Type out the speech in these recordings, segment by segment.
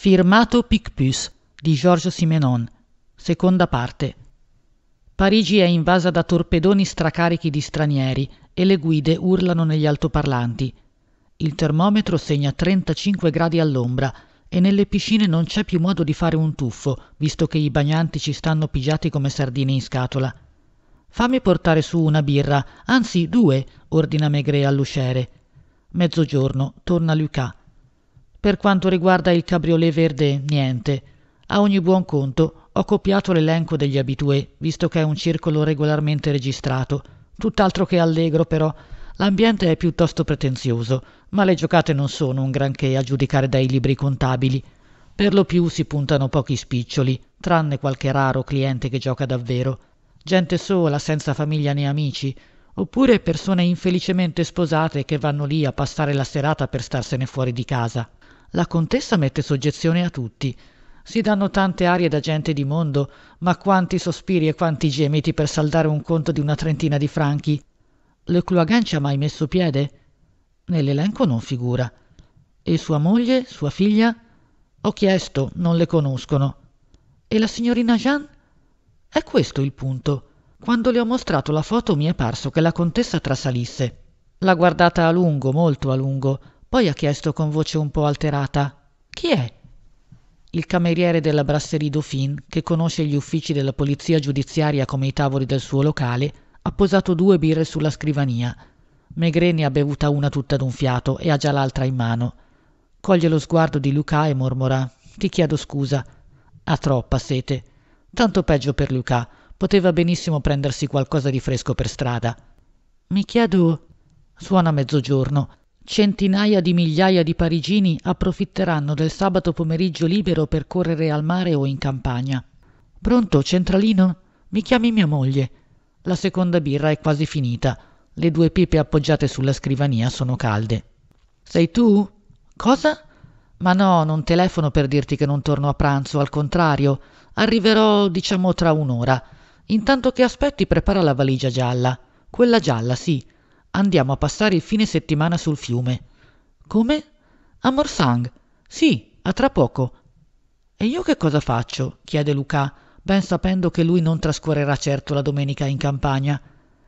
Firmato Picpus di Georges Simenon. Seconda parte. Parigi è invasa da torpedoni stracarichi di stranieri e le guide urlano negli altoparlanti. Il termometro segna 35 gradi all'ombra e nelle piscine non c'è più modo di fare un tuffo, visto che i bagnanti ci stanno pigiati come sardine in scatola. Fammi portare su una birra, anzi due, ordina Maigret all'usciere. Mezzogiorno, torna Lucas per quanto riguarda il cabriolet verde, niente. A ogni buon conto ho copiato l'elenco degli abitué, visto che è un circolo regolarmente registrato. Tutt'altro che allegro, però. L'ambiente è piuttosto pretenzioso, ma le giocate non sono un granché a giudicare dai libri contabili. Per lo più si puntano pochi spiccioli, tranne qualche raro cliente che gioca davvero. Gente sola, senza famiglia né amici, oppure persone infelicemente sposate che vanno lì a passare la serata per starsene fuori di casa la contessa mette soggezione a tutti si danno tante arie da gente di mondo ma quanti sospiri e quanti gemiti per saldare un conto di una trentina di franchi le cloachin ci ha mai messo piede nell'elenco non figura e sua moglie sua figlia ho chiesto non le conoscono e la signorina jeanne è questo il punto quando le ho mostrato la foto mi è parso che la contessa trasalisse l'ha guardata a lungo molto a lungo poi ha chiesto con voce un po alterata chi è il cameriere della brasserie dauphine che conosce gli uffici della polizia giudiziaria come i tavoli del suo locale ha posato due birre sulla scrivania maigret ne ha bevuta una tutta d'un fiato e ha già l'altra in mano coglie lo sguardo di lucas e mormora ti chiedo scusa ha troppa sete tanto peggio per lucas poteva benissimo prendersi qualcosa di fresco per strada mi chiedo suona mezzogiorno Centinaia di migliaia di parigini approfitteranno del sabato pomeriggio libero per correre al mare o in campagna. Pronto, centralino? Mi chiami mia moglie. La seconda birra è quasi finita. Le due pipe appoggiate sulla scrivania sono calde. Sei tu? Cosa? Ma no, non telefono per dirti che non torno a pranzo, al contrario. Arriverò, diciamo, tra un'ora. Intanto che aspetti, prepara la valigia gialla. Quella gialla, sì andiamo a passare il fine settimana sul fiume come a morsang sì a tra poco e io che cosa faccio chiede Luca, ben sapendo che lui non trascorrerà certo la domenica in campagna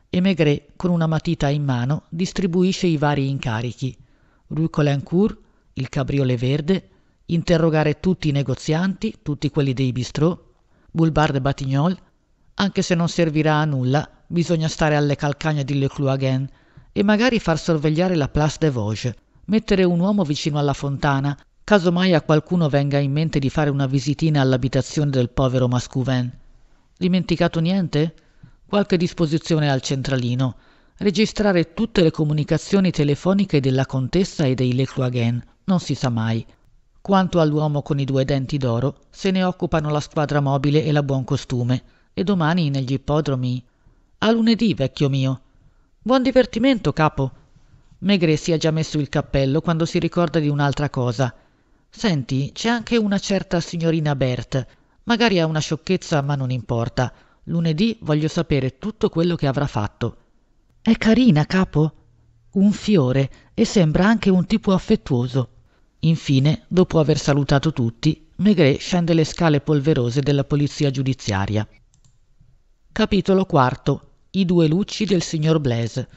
e maigret con una matita in mano distribuisce i vari incarichi rue caulaincourt il cabriole verde interrogare tutti i negozianti tutti quelli dei bistrot boulevard de batignolles anche se non servirà a nulla bisogna stare alle calcagna di Le e magari far sorvegliare la place des vosges mettere un uomo vicino alla fontana caso mai a qualcuno venga in mente di fare una visitina all'abitazione del povero mascouvin dimenticato niente qualche disposizione al centralino registrare tutte le comunicazioni telefoniche della contessa e dei Lecloaghen, non si sa mai. Quanto all'uomo con i due denti d'oro, se ne occupano la squadra mobile e la buon costume, e domani negli ippodromi. A lunedì, vecchio mio buon divertimento capo maigret si è già messo il cappello quando si ricorda di un'altra cosa senti c'è anche una certa signorina berthe magari è una sciocchezza ma non importa lunedì voglio sapere tutto quello che avrà fatto è carina capo un fiore e sembra anche un tipo affettuoso infine dopo aver salutato tutti maigret scende le scale polverose della polizia giudiziaria capitolo i due lucci del signor Blaise.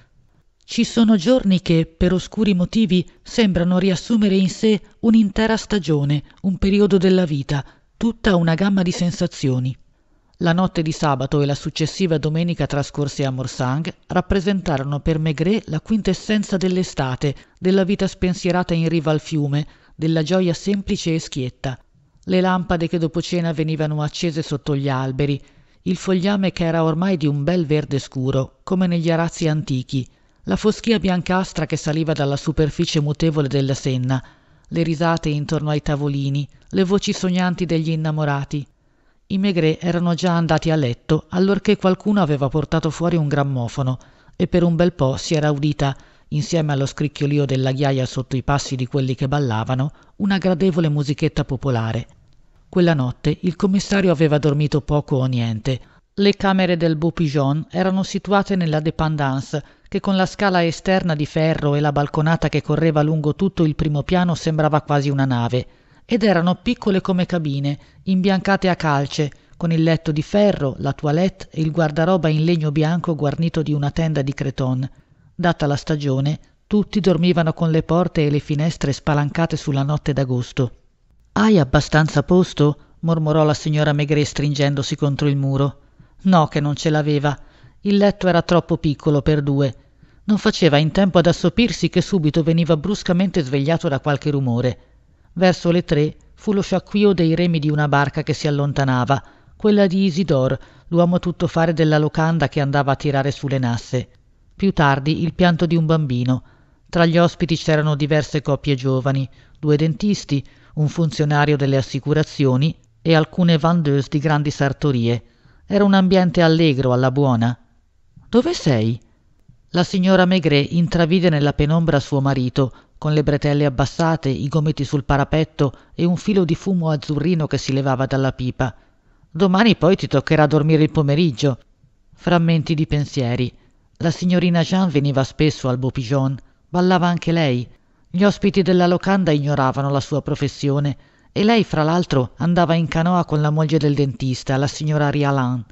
ci sono giorni che per oscuri motivi sembrano riassumere in sé un'intera stagione un periodo della vita tutta una gamma di sensazioni la notte di sabato e la successiva domenica trascorse a Morsang rappresentarono per Maigret la quintessenza dell'estate, della vita spensierata in riva al fiume, della gioia semplice e schietta. Le lampade che dopo cena venivano accese sotto gli alberi, il fogliame che era ormai di un bel verde scuro come negli arazzi antichi la foschia biancastra che saliva dalla superficie mutevole della senna le risate intorno ai tavolini le voci sognanti degli innamorati i maigret erano già andati a letto allorché qualcuno aveva portato fuori un grammofono e per un bel po si era udita insieme allo scricchiolio della ghiaia sotto i passi di quelli che ballavano una gradevole musichetta popolare quella notte il commissario aveva dormito poco o niente. Le camere del Beau-Pigeon erano situate nella dépendance, che con la scala esterna di ferro e la balconata che correva lungo tutto il primo piano sembrava quasi una nave, ed erano piccole come cabine, imbiancate a calce, con il letto di ferro, la toilette e il guardaroba in legno bianco guarnito di una tenda di creton. Data la stagione, tutti dormivano con le porte e le finestre spalancate sulla notte d'agosto hai abbastanza posto mormorò la signora megrez stringendosi contro il muro no che non ce l'aveva il letto era troppo piccolo per due non faceva in tempo ad assopirsi che subito veniva bruscamente svegliato da qualche rumore verso le tre fu lo sciacquìo dei remi di una barca che si allontanava quella di isidor l'uomo tuttofare della locanda che andava a tirare su le nasse più tardi il pianto di un bambino tra gli ospiti c'erano diverse coppie giovani due dentisti un funzionario delle assicurazioni e alcune vendeuse di grandi sartorie. Era un ambiente allegro alla buona. Dove sei? La signora Maigret intravide nella penombra suo marito, con le bretelle abbassate, i gomiti sul parapetto e un filo di fumo azzurrino che si levava dalla pipa. Domani poi ti toccherà dormire il pomeriggio. Frammenti di pensieri. La signorina Jean veniva spesso al Beau Pigeon, ballava anche lei, gli ospiti della locanda ignoravano la sua professione e lei, fra l'altro, andava in canoa con la moglie del dentista, la signora Rialan.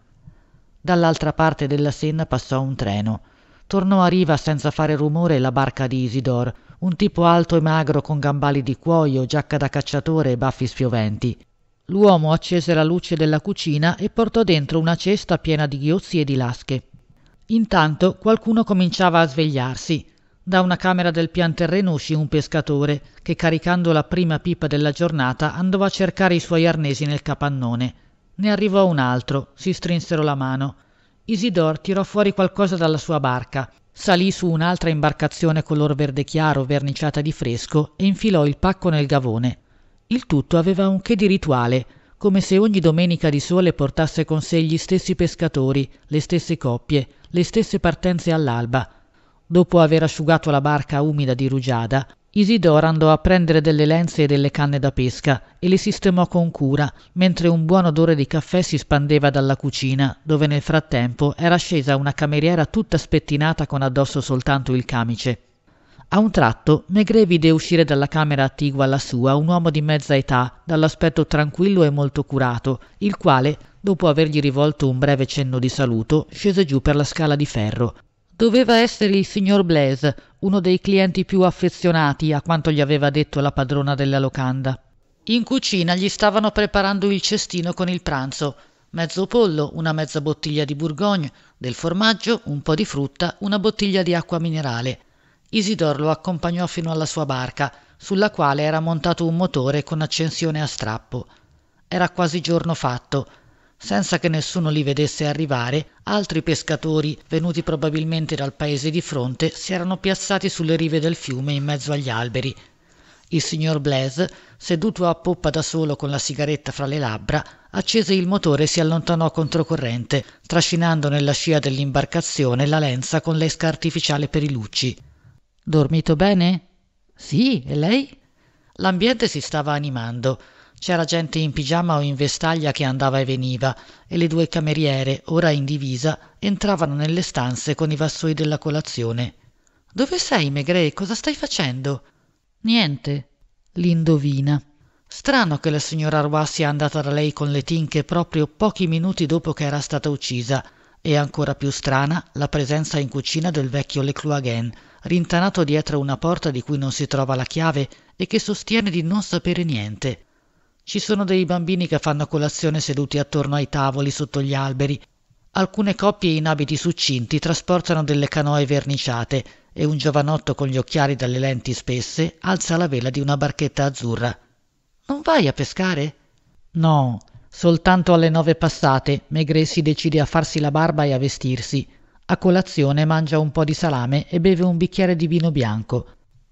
Dall'altra parte della Senna passò un treno. Tornò a riva senza fare rumore la barca di Isidor, un tipo alto e magro con gambali di cuoio, giacca da cacciatore e baffi spioventi. L'uomo accese la luce della cucina e portò dentro una cesta piena di ghiozzi e di lasche. Intanto qualcuno cominciava a svegliarsi. Da una camera del pian terreno uscì un pescatore che, caricando la prima pipa della giornata, andò a cercare i suoi arnesi nel capannone. Ne arrivò un altro, si strinsero la mano. Isidor tirò fuori qualcosa dalla sua barca, salì su un'altra imbarcazione color verde chiaro verniciata di fresco e infilò il pacco nel gavone. Il tutto aveva un che di rituale, come se ogni domenica di sole portasse con sé gli stessi pescatori, le stesse coppie, le stesse partenze all'alba, Dopo aver asciugato la barca umida di rugiada, Isidora andò a prendere delle lenze e delle canne da pesca e le sistemò con cura, mentre un buon odore di caffè si spandeva dalla cucina, dove nel frattempo era scesa una cameriera tutta spettinata con addosso soltanto il camice. A un tratto Megre vide uscire dalla camera attigua alla sua un uomo di mezza età, dall'aspetto tranquillo e molto curato, il quale, dopo avergli rivolto un breve cenno di saluto, scese giù per la scala di ferro, Doveva essere il signor Blaise, uno dei clienti più affezionati, a quanto gli aveva detto la padrona della locanda. In cucina gli stavano preparando il cestino con il pranzo. Mezzo pollo, una mezza bottiglia di Bourgogne, del formaggio, un po' di frutta, una bottiglia di acqua minerale. Isidor lo accompagnò fino alla sua barca, sulla quale era montato un motore con accensione a strappo. Era quasi giorno fatto senza che nessuno li vedesse arrivare altri pescatori venuti probabilmente dal paese di fronte si erano piazzati sulle rive del fiume in mezzo agli alberi il signor Blaise, seduto a poppa da solo con la sigaretta fra le labbra, accese il motore e si allontanò controcorrente, trascinando nella scia dell'imbarcazione la lenza con l'esca artificiale per i lucci. Dormito bene? Sì, e lei? L'ambiente si stava animando c'era gente in pigiama o in vestaglia che andava e veniva e le due cameriere ora in divisa entravano nelle stanze con i vassoi della colazione dove sei maigret cosa stai facendo niente l'indovina strano che la signora arrois sia andata da lei con le tinche proprio pochi minuti dopo che era stata uccisa e ancora più strana la presenza in cucina del vecchio lecloaghen rintanato dietro una porta di cui non si trova la chiave e che sostiene di non sapere niente ci sono dei bambini che fanno colazione seduti attorno ai tavoli sotto gli alberi. Alcune coppie in abiti succinti trasportano delle canoe verniciate e un giovanotto con gli occhiali dalle lenti spesse alza la vela di una barchetta azzurra. Non vai a pescare? No, soltanto alle nove passate Megre si decide a farsi la barba e a vestirsi. A colazione mangia un po' di salame e beve un bicchiere di vino bianco.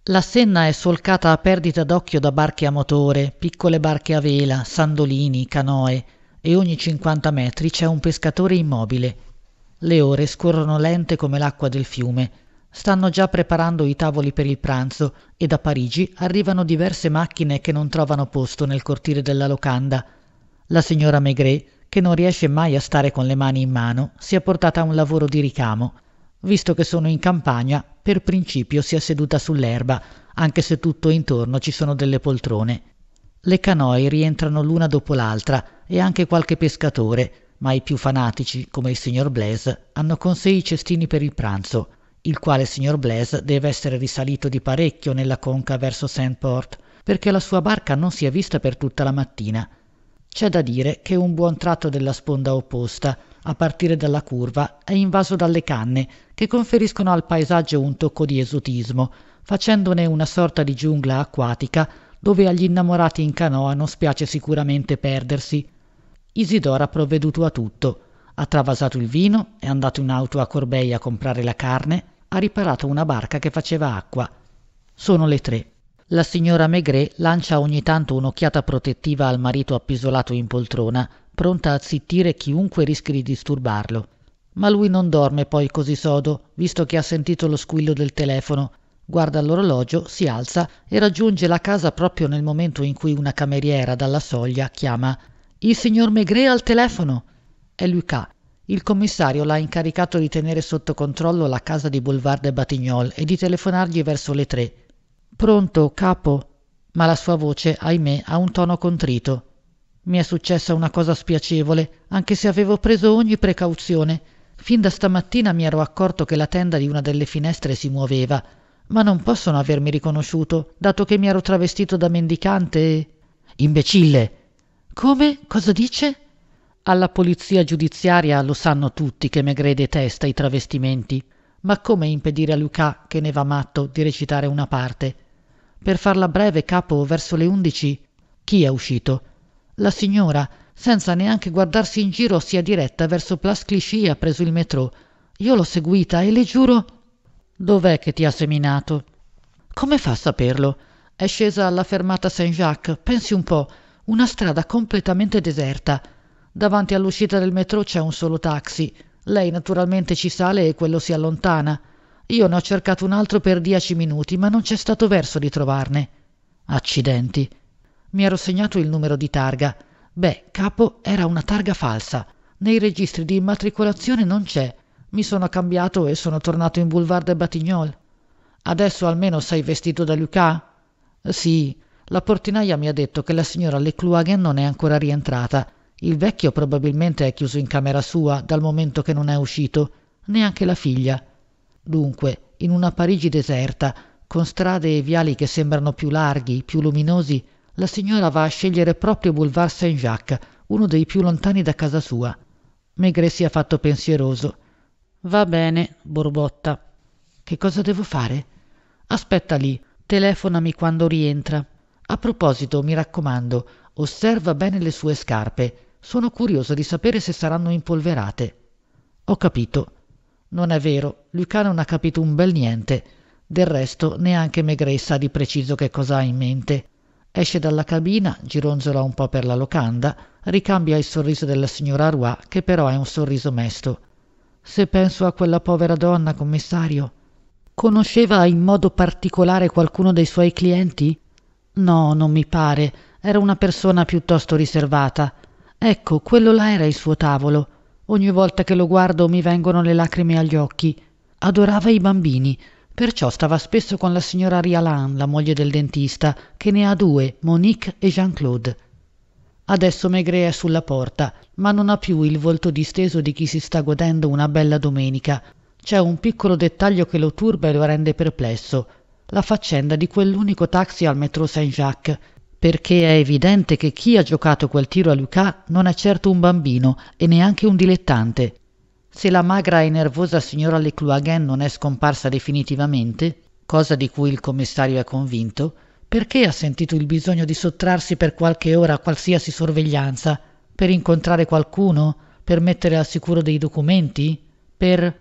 La Senna è solcata a perdita d'occhio da barche a motore, piccole barche a vela, sandolini, canoe e ogni 50 metri c'è un pescatore immobile. Le ore scorrono lente come l'acqua del fiume. Stanno già preparando i tavoli per il pranzo e da Parigi arrivano diverse macchine che non trovano posto nel cortile della locanda. La signora Maigret, che non riesce mai a stare con le mani in mano, si è portata a un lavoro di ricamo. Visto che sono in campagna, per principio sia seduta sull'erba, anche se tutto intorno ci sono delle poltrone. Le canoe rientrano l'una dopo l'altra e anche qualche pescatore, ma i più fanatici, come il signor Blaise, hanno con sé i cestini per il pranzo, il quale signor Blaise deve essere risalito di parecchio nella conca verso Sandport, perché la sua barca non si è vista per tutta la mattina. C'è da dire che un buon tratto della sponda opposta a partire dalla curva, è invaso dalle canne, che conferiscono al paesaggio un tocco di esotismo, facendone una sorta di giungla acquatica dove agli innamorati in canoa non spiace sicuramente perdersi. Isidora ha provveduto a tutto. Ha travasato il vino, è andato in auto a Corbei a comprare la carne, ha riparato una barca che faceva acqua. Sono le tre. La signora Maigret lancia ogni tanto un'occhiata protettiva al marito appisolato in poltrona, pronta a zittire chiunque rischi di disturbarlo. Ma lui non dorme poi così sodo, visto che ha sentito lo squillo del telefono. Guarda l'orologio, si alza e raggiunge la casa proprio nel momento in cui una cameriera dalla soglia chiama Il signor Maigret al telefono. È Lucas. Il commissario l'ha incaricato di tenere sotto controllo la casa di Boulevard de Batignol e di telefonargli verso le tre. Pronto, capo? Ma la sua voce, ahimè, ha un tono contrito mi è successa una cosa spiacevole anche se avevo preso ogni precauzione fin da stamattina mi ero accorto che la tenda di una delle finestre si muoveva ma non possono avermi riconosciuto dato che mi ero travestito da mendicante e imbecille come cosa dice alla polizia giudiziaria lo sanno tutti che Megre detesta i travestimenti ma come impedire a Luca che ne va matto di recitare una parte per farla breve capo verso le undici chi è uscito la signora senza neanche guardarsi in giro si è diretta verso place clichy e ha preso il metrò io l'ho seguita e le giuro dov'è che ti ha seminato come fa a saperlo è scesa alla fermata saint jacques pensi un po una strada completamente deserta davanti all'uscita del metrò c'è un solo taxi lei naturalmente ci sale e quello si allontana io ne ho cercato un altro per dieci minuti ma non c'è stato verso di trovarne accidenti mi ero segnato il numero di targa beh capo era una targa falsa nei registri di immatricolazione non c'è Mi sono cambiato e sono tornato in boulevard des batignolles adesso almeno sei vestito da lucas sì la portinaia mi ha detto che la signora lecluaghen non è ancora rientrata il vecchio probabilmente è chiuso in camera sua dal momento che non è uscito neanche la figlia dunque in una parigi deserta con strade e viali che sembrano più larghi più luminosi la signora va a scegliere proprio boulevard saint-jacques uno dei più lontani da casa sua maigret si è fatto pensieroso va bene borbotta che cosa devo fare aspetta lì, telefonami quando rientra a proposito mi raccomando osserva bene le sue scarpe sono curioso di sapere se saranno impolverate ho capito non è vero luca non ha capito un bel niente del resto neanche maigret sa di preciso che cosa ha in mente esce dalla cabina gironzola un po per la locanda ricambia il sorriso della signora arrois che però è un sorriso mesto se penso a quella povera donna commissario conosceva in modo particolare qualcuno dei suoi clienti no non mi pare era una persona piuttosto riservata ecco quello là era il suo tavolo ogni volta che lo guardo mi vengono le lacrime agli occhi adorava i bambini perciò stava spesso con la signora rialan la moglie del dentista che ne ha due monique e jean claude adesso maigret è sulla porta ma non ha più il volto disteso di chi si sta godendo una bella domenica c'è un piccolo dettaglio che lo turba e lo rende perplesso la faccenda di quell'unico taxi al metro saint-jacques perché è evidente che chi ha giocato quel tiro a lucas non è certo un bambino e neanche un dilettante se la magra e nervosa signora Le non è scomparsa definitivamente, cosa di cui il commissario è convinto, perché ha sentito il bisogno di sottrarsi per qualche ora a qualsiasi sorveglianza, per incontrare qualcuno, per mettere al sicuro dei documenti, per...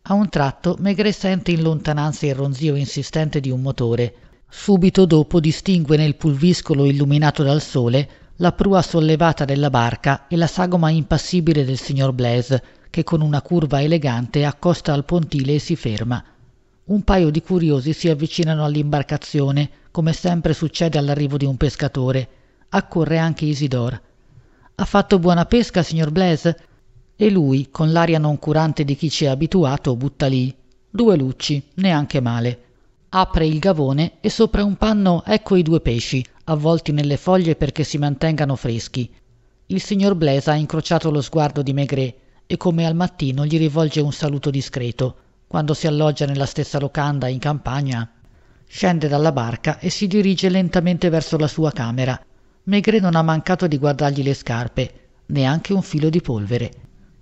A un tratto Maigret sente in lontananza il ronzio insistente di un motore. Subito dopo distingue nel pulviscolo illuminato dal sole la prua sollevata della barca e la sagoma impassibile del signor Blaise, che con una curva elegante accosta al pontile e si ferma. Un paio di curiosi si avvicinano all'imbarcazione, come sempre succede all'arrivo di un pescatore. Accorre anche Isidore. Ha fatto buona pesca, signor Blaise? E lui, con l'aria noncurante di chi ci è abituato, butta lì. Due lucci, neanche male. Apre il gavone e sopra un panno ecco i due pesci, avvolti nelle foglie perché si mantengano freschi. Il signor Blaise ha incrociato lo sguardo di Maigret e come al mattino gli rivolge un saluto discreto. Quando si alloggia nella stessa locanda in campagna, scende dalla barca e si dirige lentamente verso la sua camera. Maigret non ha mancato di guardargli le scarpe, neanche un filo di polvere.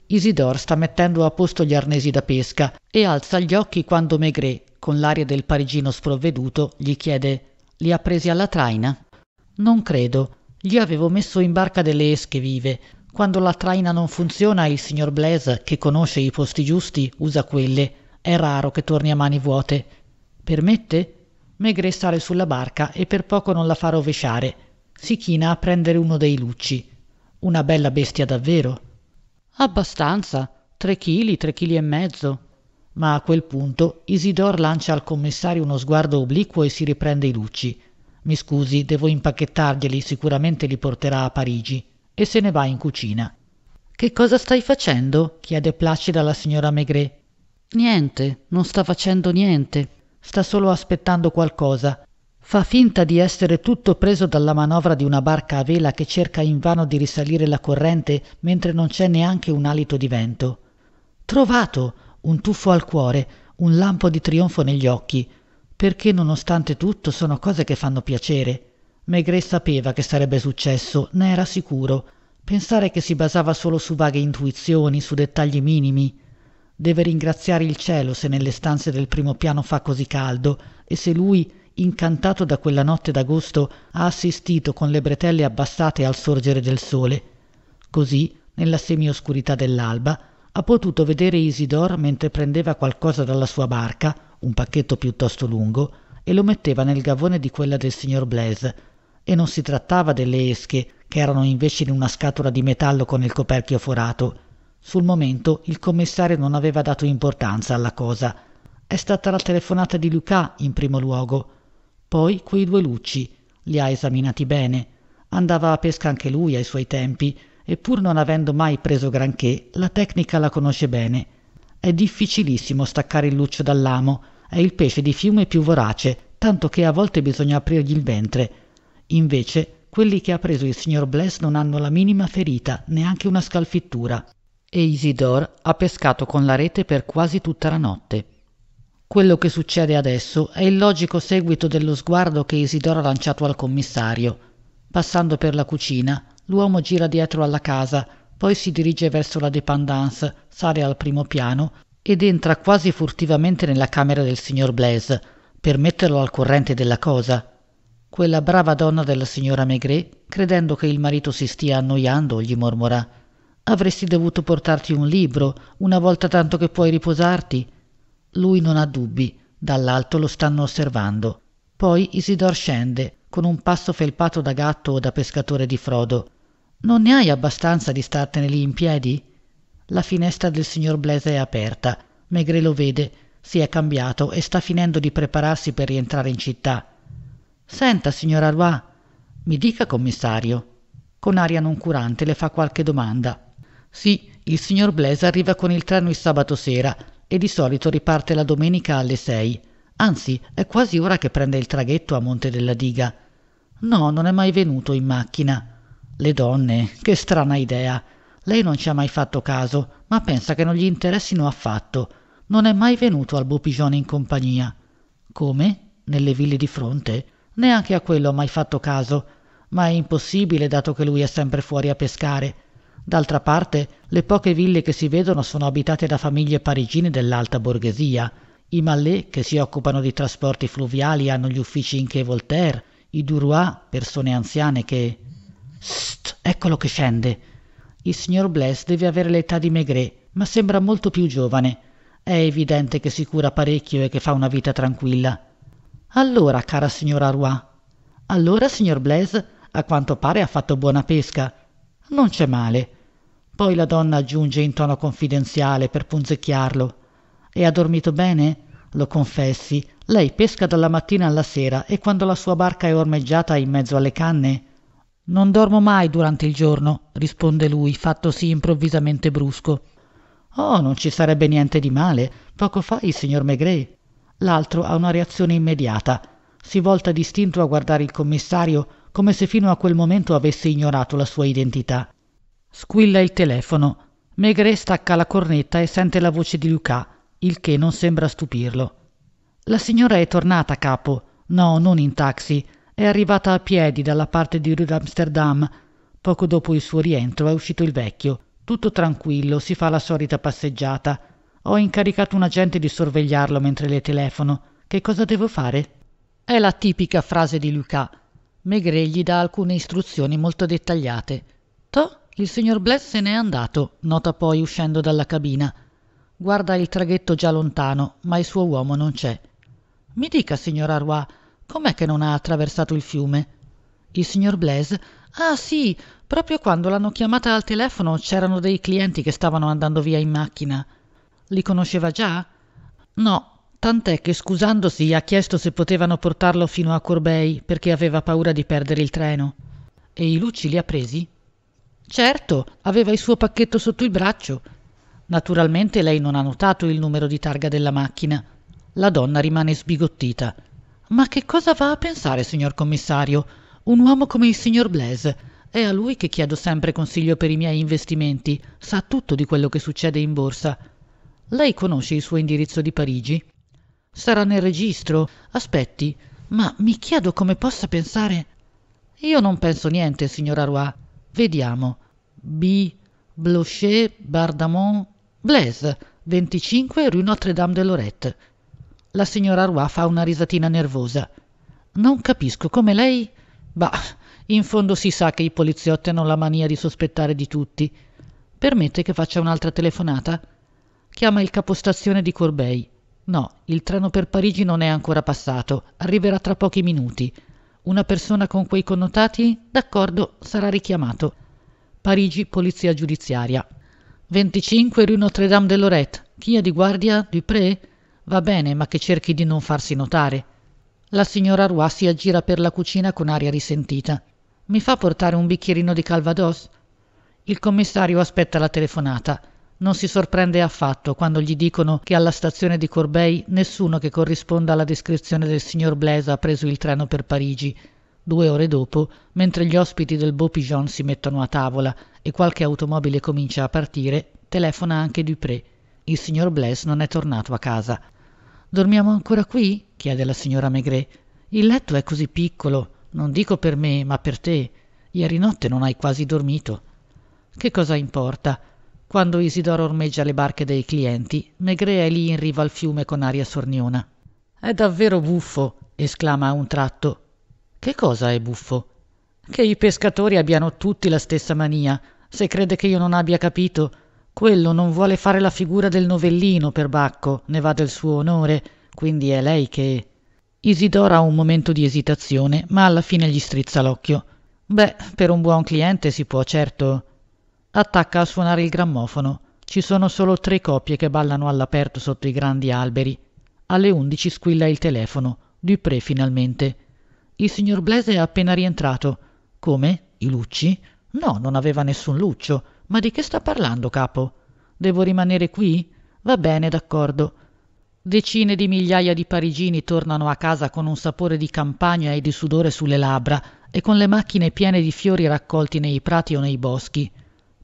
Isidore sta mettendo a posto gli arnesi da pesca e alza gli occhi quando Maigret, con l'aria del parigino sprovveduto, gli chiede «Li ha presi alla traina?» «Non credo. Gli avevo messo in barca delle esche vive, quando la traina non funziona, il signor Blaise, che conosce i posti giusti, usa quelle. È raro che torni a mani vuote. Permette? Maigret sale sulla barca e per poco non la fa rovesciare. Si china a prendere uno dei lucci. Una bella bestia davvero. Abbastanza. Tre chili, tre chili e mezzo. Ma a quel punto Isidor lancia al commissario uno sguardo obliquo e si riprende i lucci. Mi scusi, devo impacchettarglieli, sicuramente li porterà a Parigi e se ne va in cucina che cosa stai facendo chiede placida la signora maigret niente non sta facendo niente sta solo aspettando qualcosa fa finta di essere tutto preso dalla manovra di una barca a vela che cerca invano di risalire la corrente mentre non c'è neanche un alito di vento trovato un tuffo al cuore un lampo di trionfo negli occhi perché nonostante tutto sono cose che fanno piacere maigret sapeva che sarebbe successo ne era sicuro pensare che si basava solo su vaghe intuizioni su dettagli minimi deve ringraziare il cielo se nelle stanze del primo piano fa così caldo e se lui incantato da quella notte d'agosto ha assistito con le bretelle abbassate al sorgere del sole così nella semioscurità dell'alba ha potuto vedere Isidor mentre prendeva qualcosa dalla sua barca un pacchetto piuttosto lungo e lo metteva nel gavone di quella del signor Blaise e non si trattava delle esche che erano invece in una scatola di metallo con il coperchio forato. Sul momento il commissario non aveva dato importanza alla cosa. È stata la telefonata di Luca in primo luogo. Poi quei due lucci. Li ha esaminati bene. Andava a pesca anche lui ai suoi tempi, e pur non avendo mai preso granché, la tecnica la conosce bene. È difficilissimo staccare il luccio dall'amo, è il pesce di fiume più vorace, tanto che a volte bisogna aprirgli il ventre Invece, quelli che ha preso il signor Bless non hanno la minima ferita, neanche una scalfittura. E Isidore ha pescato con la rete per quasi tutta la notte. Quello che succede adesso è il logico seguito dello sguardo che Isidore ha lanciato al commissario. Passando per la cucina, l'uomo gira dietro alla casa, poi si dirige verso la dépendance, sale al primo piano ed entra quasi furtivamente nella camera del signor Blaise per metterlo al corrente della cosa quella brava donna della signora maigret credendo che il marito si stia annoiando, gli mormorà avresti dovuto portarti un libro una volta tanto che puoi riposarti lui non ha dubbi, dall'alto lo stanno osservando poi isidor scende con un passo felpato da gatto o da pescatore di frodo non ne hai abbastanza di startene lì in piedi la finestra del signor Blaise è aperta maigret lo vede si è cambiato e sta finendo di prepararsi per rientrare in città senta signora Roy, i dica commissario con aria noncurante le fa qualche domanda sì il signor Blaise arriva con il treno il sabato sera e di solito riparte la domenica alle sei anzi è quasi ora che prende il traghetto a monte della diga no non è mai venuto in macchina le donne che strana idea lei non ci ha mai fatto caso ma pensa che non gli interessino affatto non è mai venuto al bupigione in compagnia come nelle ville di fronte neanche a quello ho mai fatto caso ma è impossibile dato che lui è sempre fuori a pescare d'altra parte le poche ville che si vedono sono abitate da famiglie parigine dell'alta borghesia i mallet che si occupano di trasporti fluviali hanno gli uffici in quai voltaire i duroy persone anziane che st eccolo che scende il signor bless deve avere l'età di maigret ma sembra molto più giovane è evidente che si cura parecchio e che fa una vita tranquilla allora cara signora rouault allora signor Blaise, a quanto pare ha fatto buona pesca non c'è male poi la donna aggiunge in tono confidenziale per punzecchiarlo e ha dormito bene lo confessi lei pesca dalla mattina alla sera e quando la sua barca è ormeggiata in mezzo alle canne non dormo mai durante il giorno risponde lui fattosi improvvisamente brusco oh non ci sarebbe niente di male poco fa il signor maigret l'altro ha una reazione immediata. Si volta distinto a guardare il commissario come se fino a quel momento avesse ignorato la sua identità. Squilla il telefono. Maigret stacca la cornetta e sente la voce di Lucas, il che non sembra stupirlo. La signora è tornata a capo. No, non in taxi. È arrivata a piedi dalla parte di Rue d'Amsterdam. Poco dopo il suo rientro è uscito il vecchio. Tutto tranquillo, si fa la solita passeggiata. Ho incaricato un agente di sorvegliarlo mentre le telefono. Che cosa devo fare? È la tipica frase di Luca. Maigret gli dà alcune istruzioni molto dettagliate. Toh, il signor Bless se n'è andato, nota poi uscendo dalla cabina. Guarda il traghetto già lontano, ma il suo uomo non c'è. Mi dica, signora Arroy, com'è che non ha attraversato il fiume? Il signor Blaise? Ah sì, proprio quando l'hanno chiamata al telefono c'erano dei clienti che stavano andando via in macchina. Li conosceva già? No, tant'è che scusandosi ha chiesto se potevano portarlo fino a Corbei perché aveva paura di perdere il treno. E i Lucci li ha presi? Certo, aveva il suo pacchetto sotto il braccio. Naturalmente lei non ha notato il numero di targa della macchina. La donna rimane sbigottita. Ma che cosa va a pensare, signor commissario? Un uomo come il signor Blaise. È a lui che chiedo sempre consiglio per i miei investimenti. Sa tutto di quello che succede in borsa lei conosce il suo indirizzo di parigi sarà nel registro aspetti ma mi chiedo come possa pensare io non penso niente signora roy vediamo b blochet bardamont blaise 25, rue notre dame de lorette la signora roy fa una risatina nervosa non capisco come lei bah in fondo si sa che i poliziotti hanno la mania di sospettare di tutti permette che faccia un'altra telefonata Chiama il capostazione di Corbeil. No, il treno per Parigi non è ancora passato, arriverà tra pochi minuti. Una persona con quei connotati? D'accordo, sarà richiamato. Parigi, Polizia Giudiziaria. 25 Rue Notre-Dame de Lorette. Chi è di guardia? Dupré? Va bene, ma che cerchi di non farsi notare. La signora Roy si aggira per la cucina con aria risentita. Mi fa portare un bicchierino di calvados? Il commissario aspetta la telefonata. Non si sorprende affatto quando gli dicono che alla stazione di Corbeil nessuno che corrisponda alla descrizione del signor Blaise ha preso il treno per Parigi. Due ore dopo, mentre gli ospiti del Beau Pigeon si mettono a tavola e qualche automobile comincia a partire, telefona anche Dupré. Il signor Blaise non è tornato a casa. Dormiamo ancora qui? chiede la signora Maigret. Il letto è così piccolo, non dico per me, ma per te. Ieri notte non hai quasi dormito. Che cosa importa? Quando Isidoro ormeggia le barche dei clienti, Maigret è lì in riva al fiume con aria sorniona. È davvero buffo, esclama a un tratto. Che cosa è buffo? Che i pescatori abbiano tutti la stessa mania. Se crede che io non abbia capito, quello non vuole fare la figura del novellino per Bacco, ne va del suo onore, quindi è lei che. Isidora ha un momento di esitazione, ma alla fine gli strizza l'occhio. Beh, per un buon cliente si può certo attacca a suonare il grammofono. Ci sono solo tre coppie che ballano all'aperto sotto i grandi alberi. Alle 11 squilla il telefono. Dupré finalmente. Il signor Blaise è appena rientrato. Come? I lucci? No, non aveva nessun luccio. Ma di che sta parlando, capo? Devo rimanere qui? Va bene, d'accordo. Decine di migliaia di parigini tornano a casa con un sapore di campagna e di sudore sulle labbra e con le macchine piene di fiori raccolti nei prati o nei boschi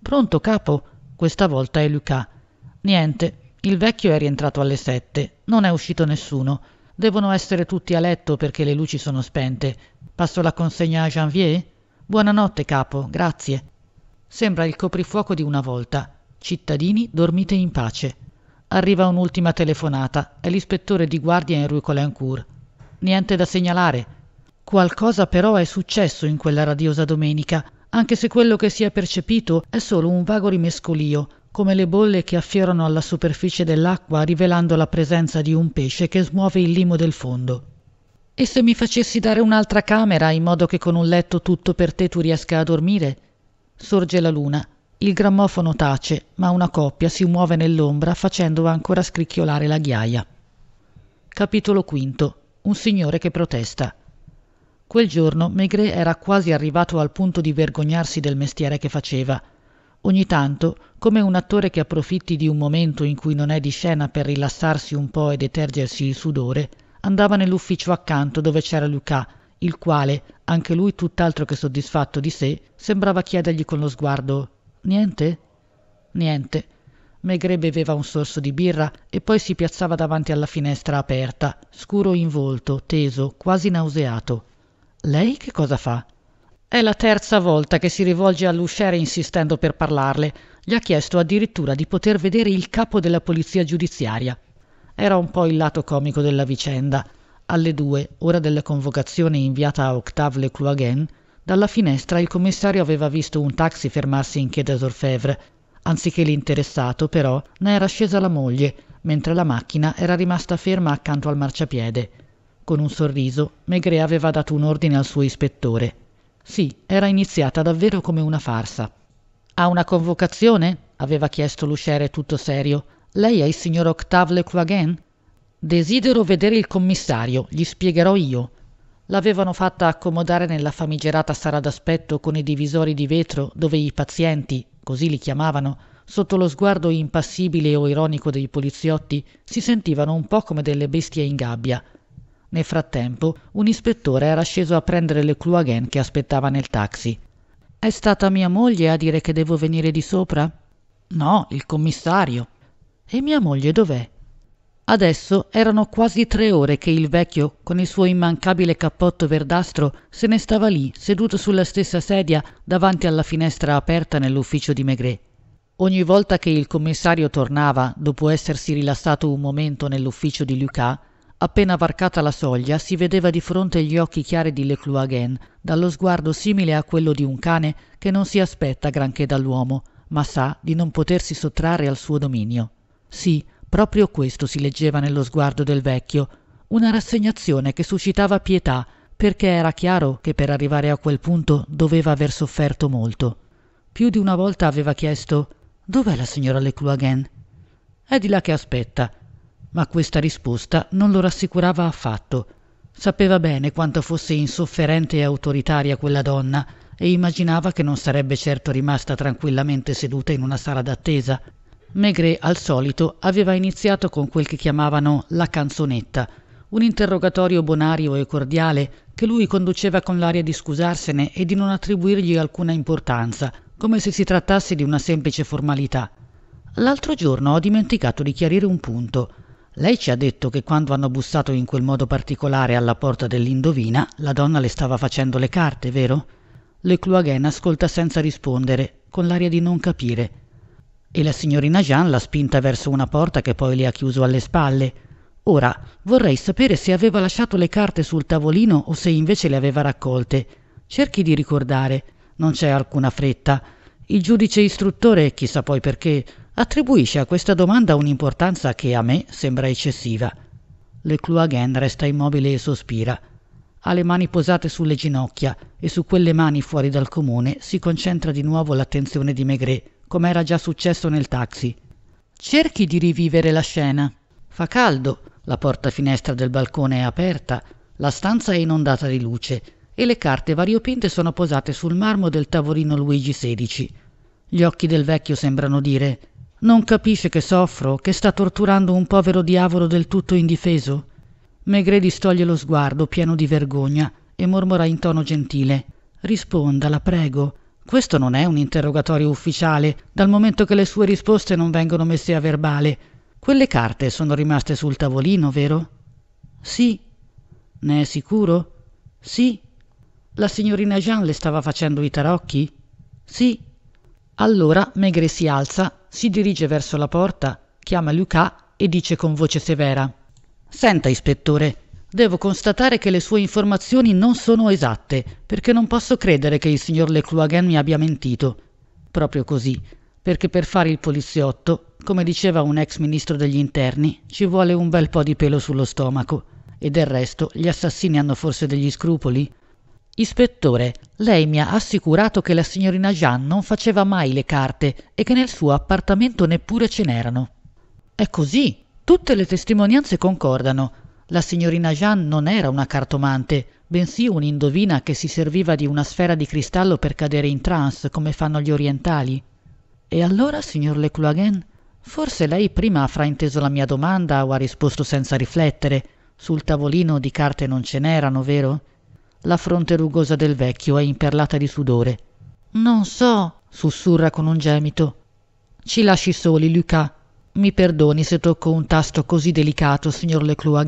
pronto capo questa volta è lucà niente il vecchio è rientrato alle sette non è uscito nessuno devono essere tutti a letto perché le luci sono spente passo la consegna a janvier buonanotte capo grazie sembra il coprifuoco di una volta cittadini dormite in pace arriva un'ultima telefonata è l'ispettore di guardia in Rue Colincourt niente da segnalare qualcosa però è successo in quella radiosa domenica anche se quello che si è percepito è solo un vago rimescolio, come le bolle che affiorano alla superficie dell'acqua rivelando la presenza di un pesce che smuove il limo del fondo. E se mi facessi dare un'altra camera in modo che con un letto tutto per te tu riesca a dormire? Sorge la luna. Il grammofono tace, ma una coppia si muove nell'ombra facendo ancora scricchiolare la ghiaia. Capitolo V. Un signore che protesta. Quel giorno Maigret era quasi arrivato al punto di vergognarsi del mestiere che faceva. Ogni tanto, come un attore che approfitti di un momento in cui non è di scena per rilassarsi un po e detergersi il sudore, andava nell'ufficio accanto dove c'era Lucas, il quale, anche lui tutt'altro che soddisfatto di sé, sembrava chiedergli con lo sguardo Niente? Niente. Maigret beveva un sorso di birra e poi si piazzava davanti alla finestra aperta, scuro in volto, teso, quasi nauseato lei che cosa fa è la terza volta che si rivolge all'usciere insistendo per parlarle gli ha chiesto addirittura di poter vedere il capo della polizia giudiziaria era un po il lato comico della vicenda alle due ora della convocazione inviata a octave le cloaguen dalla finestra il commissario aveva visto un taxi fermarsi in chiesa d'orfèvre anziché l'interessato però ne era scesa la moglie mentre la macchina era rimasta ferma accanto al marciapiede con un sorriso maigret aveva dato un ordine al suo ispettore sì era iniziata davvero come una farsa ha una convocazione aveva chiesto l'usciere tutto serio lei è il signor octave lecouragén desidero vedere il commissario gli spiegherò io l'avevano fatta accomodare nella famigerata sala d'aspetto con i divisori di vetro dove i pazienti così li chiamavano sotto lo sguardo impassibile o ironico dei poliziotti si sentivano un po come delle bestie in gabbia nel frattempo, un ispettore era sceso a prendere le Cluaghen che aspettava nel taxi. È stata mia moglie a dire che devo venire di sopra? No, il commissario. E mia moglie dov'è? Adesso erano quasi tre ore che il vecchio, con il suo immancabile cappotto verdastro, se ne stava lì, seduto sulla stessa sedia, davanti alla finestra aperta nell'ufficio di Maigret. Ogni volta che il commissario tornava, dopo essersi rilassato un momento nell'ufficio di Lucas, Appena varcata la soglia, si vedeva di fronte gli occhi chiari di Lecluagen, dallo sguardo simile a quello di un cane che non si aspetta granché dall'uomo, ma sa di non potersi sottrarre al suo dominio. Sì, proprio questo si leggeva nello sguardo del vecchio, una rassegnazione che suscitava pietà, perché era chiaro che per arrivare a quel punto doveva aver sofferto molto. Più di una volta aveva chiesto Dov'è la signora Lecluagen? È di là che aspetta, ma questa risposta non lo rassicurava affatto sapeva bene quanto fosse insofferente e autoritaria quella donna e immaginava che non sarebbe certo rimasta tranquillamente seduta in una sala d'attesa maigret al solito aveva iniziato con quel che chiamavano la canzonetta un interrogatorio bonario e cordiale che lui conduceva con l'aria di scusarsene e di non attribuirgli alcuna importanza come se si trattasse di una semplice formalità l'altro giorno ho dimenticato di chiarire un punto lei ci ha detto che quando hanno bussato in quel modo particolare alla porta dell'Indovina, la donna le stava facendo le carte, vero? Le Cluaghen ascolta senza rispondere, con l'aria di non capire. E la signorina Jean l'ha spinta verso una porta che poi le ha chiuso alle spalle. Ora, vorrei sapere se aveva lasciato le carte sul tavolino o se invece le aveva raccolte. Cerchi di ricordare. Non c'è alcuna fretta. Il giudice istruttore, chissà poi perché, attribuisce a questa domanda un'importanza che a me sembra eccessiva le cloaghen resta immobile e sospira ha le mani posate sulle ginocchia e su quelle mani fuori dal comune si concentra di nuovo l'attenzione di maigret com'era già successo nel taxi cerchi di rivivere la scena fa caldo la porta-finestra del balcone è aperta la stanza è inondata di luce e le carte variopinte sono posate sul marmo del tavolino luigi XVI. gli occhi del vecchio sembrano dire non capisce che soffro, che sta torturando un povero diavolo del tutto indifeso? Maigret distoglie lo sguardo, pieno di vergogna, e mormora in tono gentile. Risponda, la prego. Questo non è un interrogatorio ufficiale, dal momento che le sue risposte non vengono messe a verbale. Quelle carte sono rimaste sul tavolino, vero? Sì. Ne è sicuro? Sì. La signorina Jean le stava facendo i tarocchi? Sì. Allora Maigret si alza si dirige verso la porta, chiama Luca e dice con voce severa: Senta, ispettore, devo constatare che le sue informazioni non sono esatte, perché non posso credere che il signor Lecloagain mi abbia mentito. Proprio così, perché per fare il poliziotto, come diceva un ex ministro degli interni, ci vuole un bel po' di pelo sullo stomaco. E del resto, gli assassini hanno forse degli scrupoli? Ispettore, lei mi ha assicurato che la signorina Jeanne non faceva mai le carte e che nel suo appartamento neppure ce n'erano. È così. Tutte le testimonianze concordano. La signorina Jeanne non era una cartomante, bensì un'indovina che si serviva di una sfera di cristallo per cadere in trance, come fanno gli orientali. E allora, signor Lecloaghen, forse lei prima ha frainteso la mia domanda o ha risposto senza riflettere. Sul tavolino di carte non ce n'erano, vero? la fronte rugosa del vecchio è imperlata di sudore non so sussurra con un gemito ci lasci soli Luca. mi perdoni se tocco un tasto così delicato signor leclou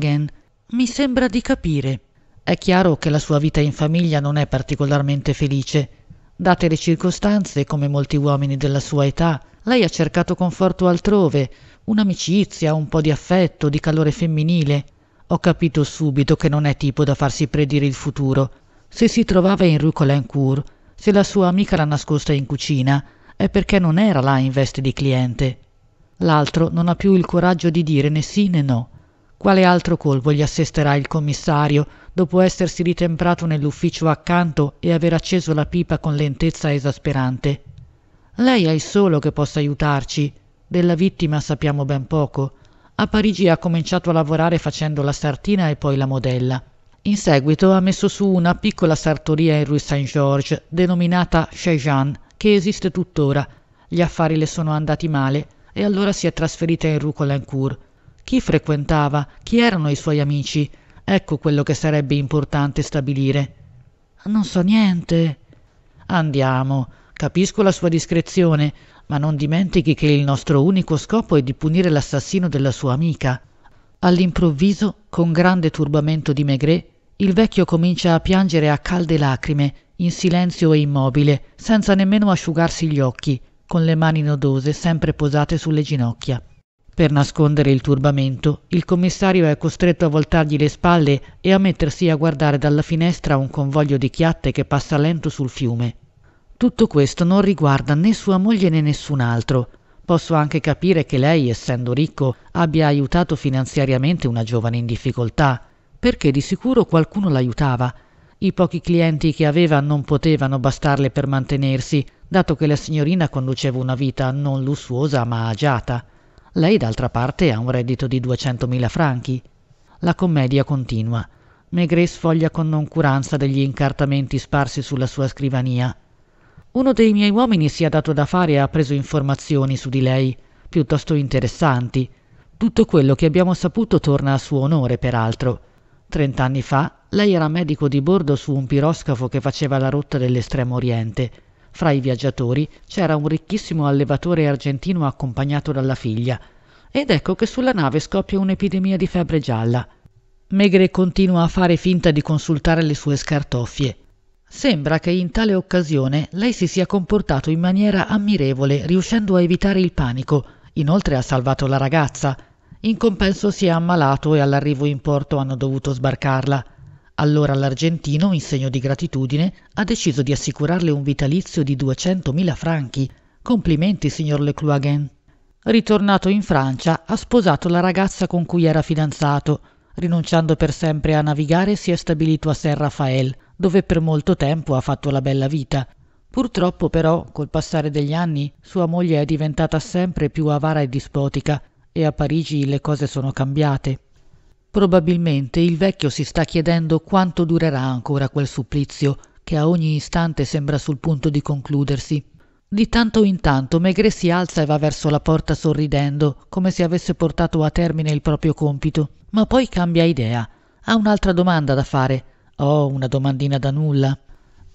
mi sembra di capire è chiaro che la sua vita in famiglia non è particolarmente felice date le circostanze come molti uomini della sua età lei ha cercato conforto altrove un'amicizia un po di affetto di calore femminile ho capito subito che non è tipo da farsi predire il futuro se si trovava in rue caulaincourt se la sua amica l'ha nascosta in cucina è perché non era là in veste di cliente l'altro non ha più il coraggio di dire né sì né no quale altro colpo gli assesterà il commissario dopo essersi ritemprato nell'ufficio accanto e aver acceso la pipa con lentezza esasperante lei è il solo che possa aiutarci della vittima sappiamo ben poco a Parigi ha cominciato a lavorare facendo la sartina e poi la modella. In seguito ha messo su una piccola sartoria in Rue Saint-Georges, denominata Chez che esiste tuttora. Gli affari le sono andati male e allora si è trasferita in Rue Colincourt. Chi frequentava? Chi erano i suoi amici? Ecco quello che sarebbe importante stabilire. Non so niente. Andiamo capisco la sua discrezione ma non dimentichi che il nostro unico scopo è di punire l'assassino della sua amica all'improvviso con grande turbamento di maigret il vecchio comincia a piangere a calde lacrime in silenzio e immobile senza nemmeno asciugarsi gli occhi con le mani nodose sempre posate sulle ginocchia per nascondere il turbamento, il commissario è costretto a voltargli le spalle e a mettersi a guardare dalla finestra un convoglio di chiatte che passa lento sul fiume. Tutto questo non riguarda né sua moglie né nessun altro. Posso anche capire che lei, essendo ricco, abbia aiutato finanziariamente una giovane in difficoltà, perché di sicuro qualcuno l'aiutava. I pochi clienti che aveva non potevano bastarle per mantenersi, dato che la signorina conduceva una vita non lussuosa ma agiata. Lei d'altra parte ha un reddito di 200.000 franchi. La commedia continua. Maigret sfoglia con noncuranza degli incartamenti sparsi sulla sua scrivania. Uno dei miei uomini si è dato da fare e ha preso informazioni su di lei, piuttosto interessanti. Tutto quello che abbiamo saputo torna a suo onore, peraltro. Trent'anni fa, lei era medico di bordo su un piroscafo che faceva la rotta dell'estremo oriente. Fra i viaggiatori c'era un ricchissimo allevatore argentino accompagnato dalla figlia. Ed ecco che sulla nave scoppia un'epidemia di febbre gialla. Megre continua a fare finta di consultare le sue scartoffie. Sembra che in tale occasione lei si sia comportato in maniera ammirevole, riuscendo a evitare il panico. Inoltre ha salvato la ragazza. In compenso si è ammalato e all'arrivo in porto hanno dovuto sbarcarla. Allora l'argentino, in segno di gratitudine, ha deciso di assicurarle un vitalizio di 200.000 franchi. Complimenti, signor Lecloaguen. Ritornato in Francia, ha sposato la ragazza con cui era fidanzato. Rinunciando per sempre a navigare, si è stabilito a San Rafael dove per molto tempo ha fatto la bella vita. Purtroppo però, col passare degli anni, sua moglie è diventata sempre più avara e dispotica e a Parigi le cose sono cambiate. Probabilmente il vecchio si sta chiedendo quanto durerà ancora quel supplizio che a ogni istante sembra sul punto di concludersi. Di tanto in tanto Maigret si alza e va verso la porta sorridendo, come se avesse portato a termine il proprio compito, ma poi cambia idea. Ha un'altra domanda da fare. Oh, una domandina da nulla.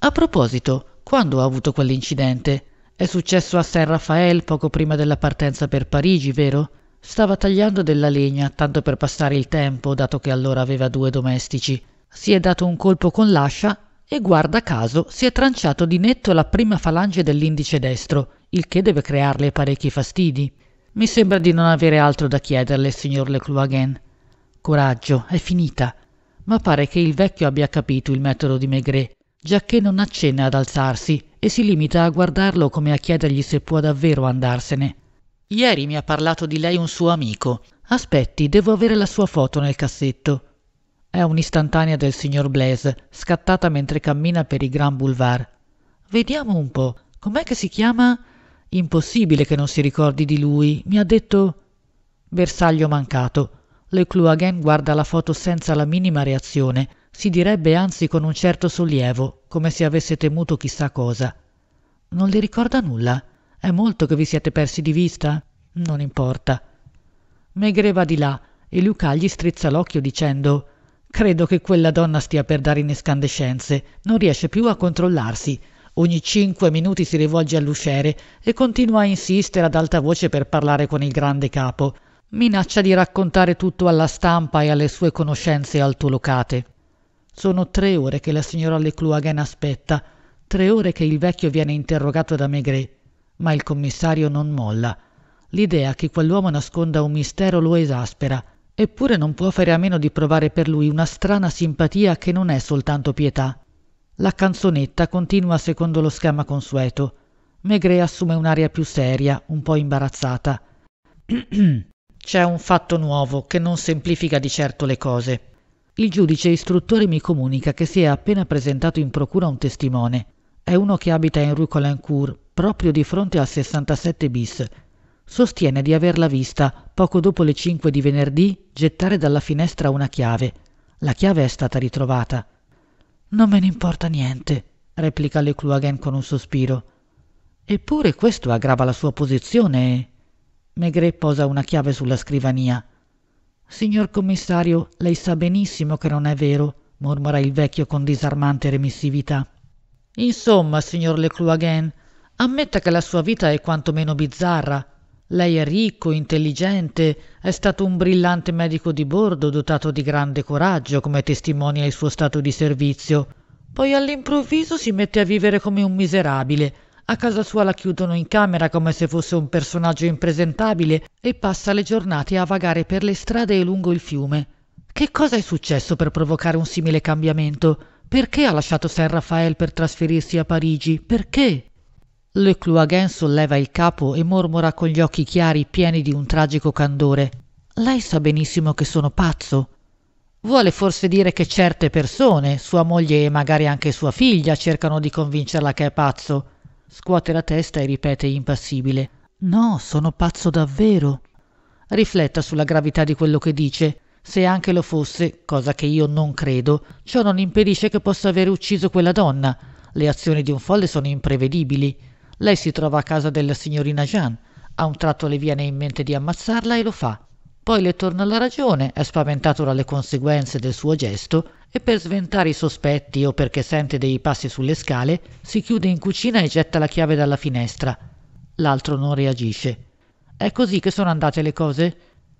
A proposito, quando ha avuto quell'incidente? È successo a San Rafael poco prima della partenza per Parigi, vero? Stava tagliando della legna, tanto per passare il tempo, dato che allora aveva due domestici. Si è dato un colpo con l'ascia e, guarda caso, si è tranciato di netto la prima falange dell'indice destro, il che deve crearle parecchi fastidi. Mi sembra di non avere altro da chiederle, signor Le Lecloaghen. Coraggio, è finita ma pare che il vecchio abbia capito il metodo di maigret giacché non accenna ad alzarsi e si limita a guardarlo come a chiedergli se può davvero andarsene Ieri mi ha parlato di lei un suo amico aspetti devo avere la sua foto nel cassetto è un'istantanea del signor blaise scattata mentre cammina per i grand boulevard vediamo un po com'è che si chiama impossibile che non si ricordi di lui mi ha detto bersaglio mancato again guarda la foto senza la minima reazione, si direbbe anzi con un certo sollievo, come se avesse temuto chissà cosa. Non le ricorda nulla? È molto che vi siete persi di vista? Non importa. Megre va di là e Luca gli strizza l'occhio dicendo Credo che quella donna stia per dare in escandescenze, non riesce più a controllarsi. Ogni cinque minuti si rivolge all'usciere e continua a insistere ad alta voce per parlare con il grande capo. Minaccia di raccontare tutto alla stampa e alle sue conoscenze altolocate. Sono tre ore che la signora Lecluaghen aspetta, tre ore che il vecchio viene interrogato da Maigret, ma il commissario non molla. L'idea che quell'uomo nasconda un mistero lo esaspera, eppure non può fare a meno di provare per lui una strana simpatia che non è soltanto pietà. La canzonetta continua secondo lo schema consueto. Maigret assume un'aria più seria, un po' imbarazzata. C'è un fatto nuovo che non semplifica di certo le cose. Il giudice istruttore mi comunica che si è appena presentato in procura un testimone. È uno che abita in Rue Colincourt, proprio di fronte al 67 bis. Sostiene di averla vista, poco dopo le 5 di venerdì, gettare dalla finestra una chiave. La chiave è stata ritrovata. Non me ne importa niente, replica Le Lecluagen con un sospiro. Eppure questo aggrava la sua posizione Maigret posa una chiave sulla scrivania. Signor commissario, lei sa benissimo che non è vero, mormora il vecchio con disarmante remissività. Insomma, signor Lecloagain, ammetta che la sua vita è quantomeno bizzarra. Lei è ricco, intelligente, è stato un brillante medico di bordo dotato di grande coraggio, come testimonia il suo stato di servizio. Poi all'improvviso si mette a vivere come un miserabile a casa sua la chiudono in camera come se fosse un personaggio impresentabile e passa le giornate a vagare per le strade e lungo il fiume. Che cosa è successo per provocare un simile cambiamento? Perché ha lasciato San Rafael per trasferirsi a Parigi? Perché? Le Cloaghen solleva il capo e mormora con gli occhi chiari pieni di un tragico candore. Lei sa benissimo che sono pazzo. Vuole forse dire che certe persone, sua moglie e magari anche sua figlia, cercano di convincerla che è pazzo. Scuote la testa e ripete impassibile: No, sono pazzo davvero. Rifletta sulla gravità di quello che dice. Se anche lo fosse, cosa che io non credo, ciò non impedisce che possa aver ucciso quella donna. Le azioni di un folle sono imprevedibili. Lei si trova a casa della signorina Jean. A un tratto le viene in mente di ammazzarla e lo fa. Poi le torna la ragione, è spaventato dalle conseguenze del suo gesto e per sventare i sospetti o perché sente dei passi sulle scale, si chiude in cucina e getta la chiave dalla finestra. L'altro non reagisce. È così che sono andate le cose?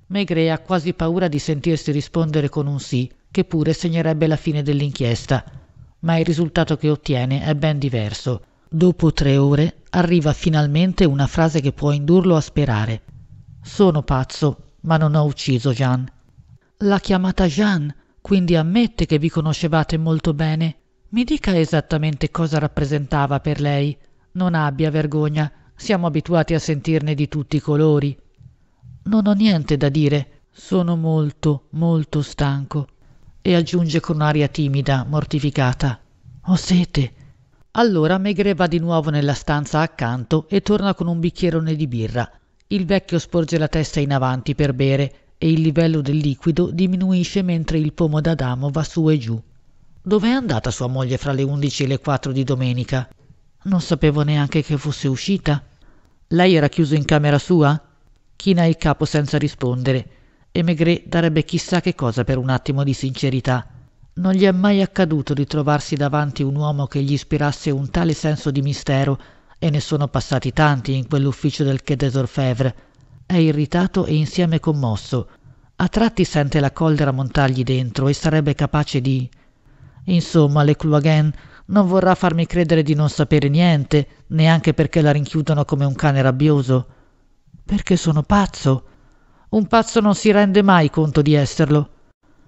Maigret ha quasi paura di sentirsi rispondere con un sì, che pure segnerebbe la fine dell'inchiesta. Ma il risultato che ottiene è ben diverso. Dopo tre ore arriva finalmente una frase che può indurlo a sperare. Sono pazzo, ma non ho ucciso Jean. L'ha chiamata Jean, quindi ammette che vi conoscevate molto bene. Mi dica esattamente cosa rappresentava per lei. Non abbia vergogna, siamo abituati a sentirne di tutti i colori. Non ho niente da dire, sono molto, molto stanco. E aggiunge con aria timida, mortificata. Ho sete. Allora Megre va di nuovo nella stanza accanto e torna con un bicchierone di birra. Il vecchio sporge la testa in avanti per bere e il livello del liquido diminuisce mentre il pomo d'Adamo va su e giù. Dov'è andata sua moglie fra le undici e le quattro di domenica? Non sapevo neanche che fosse uscita. Lei era chiuso in camera sua? China il capo senza rispondere e Maigret darebbe chissà che cosa per un attimo di sincerità. Non gli è mai accaduto di trovarsi davanti un uomo che gli ispirasse un tale senso di mistero e ne sono passati tanti in quell'ufficio del quai des Orfèvres. È irritato e insieme commosso. A tratti sente la collera montargli dentro e sarebbe capace di... Insomma, le Cluaghen non vorrà farmi credere di non sapere niente, neanche perché la rinchiudono come un cane rabbioso. Perché sono pazzo. Un pazzo non si rende mai conto di esserlo.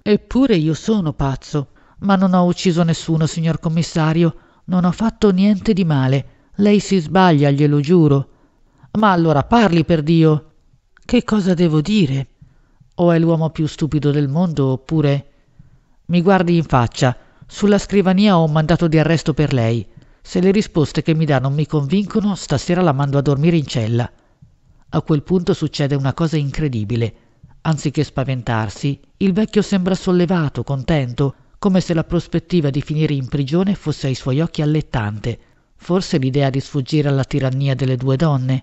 Eppure io sono pazzo, ma non ho ucciso nessuno, signor commissario, non ho fatto niente di male lei si sbaglia glielo giuro ma allora parli perdio che cosa devo dire o è l'uomo più stupido del mondo oppure mi guardi in faccia sulla scrivania ho un mandato di arresto per lei se le risposte che mi dà non mi convincono stasera la mando a dormire in cella a quel punto succede una cosa incredibile anziché spaventarsi il vecchio sembra sollevato contento come se la prospettiva di finire in prigione fosse ai suoi occhi allettante forse l'idea di sfuggire alla tirannia delle due donne.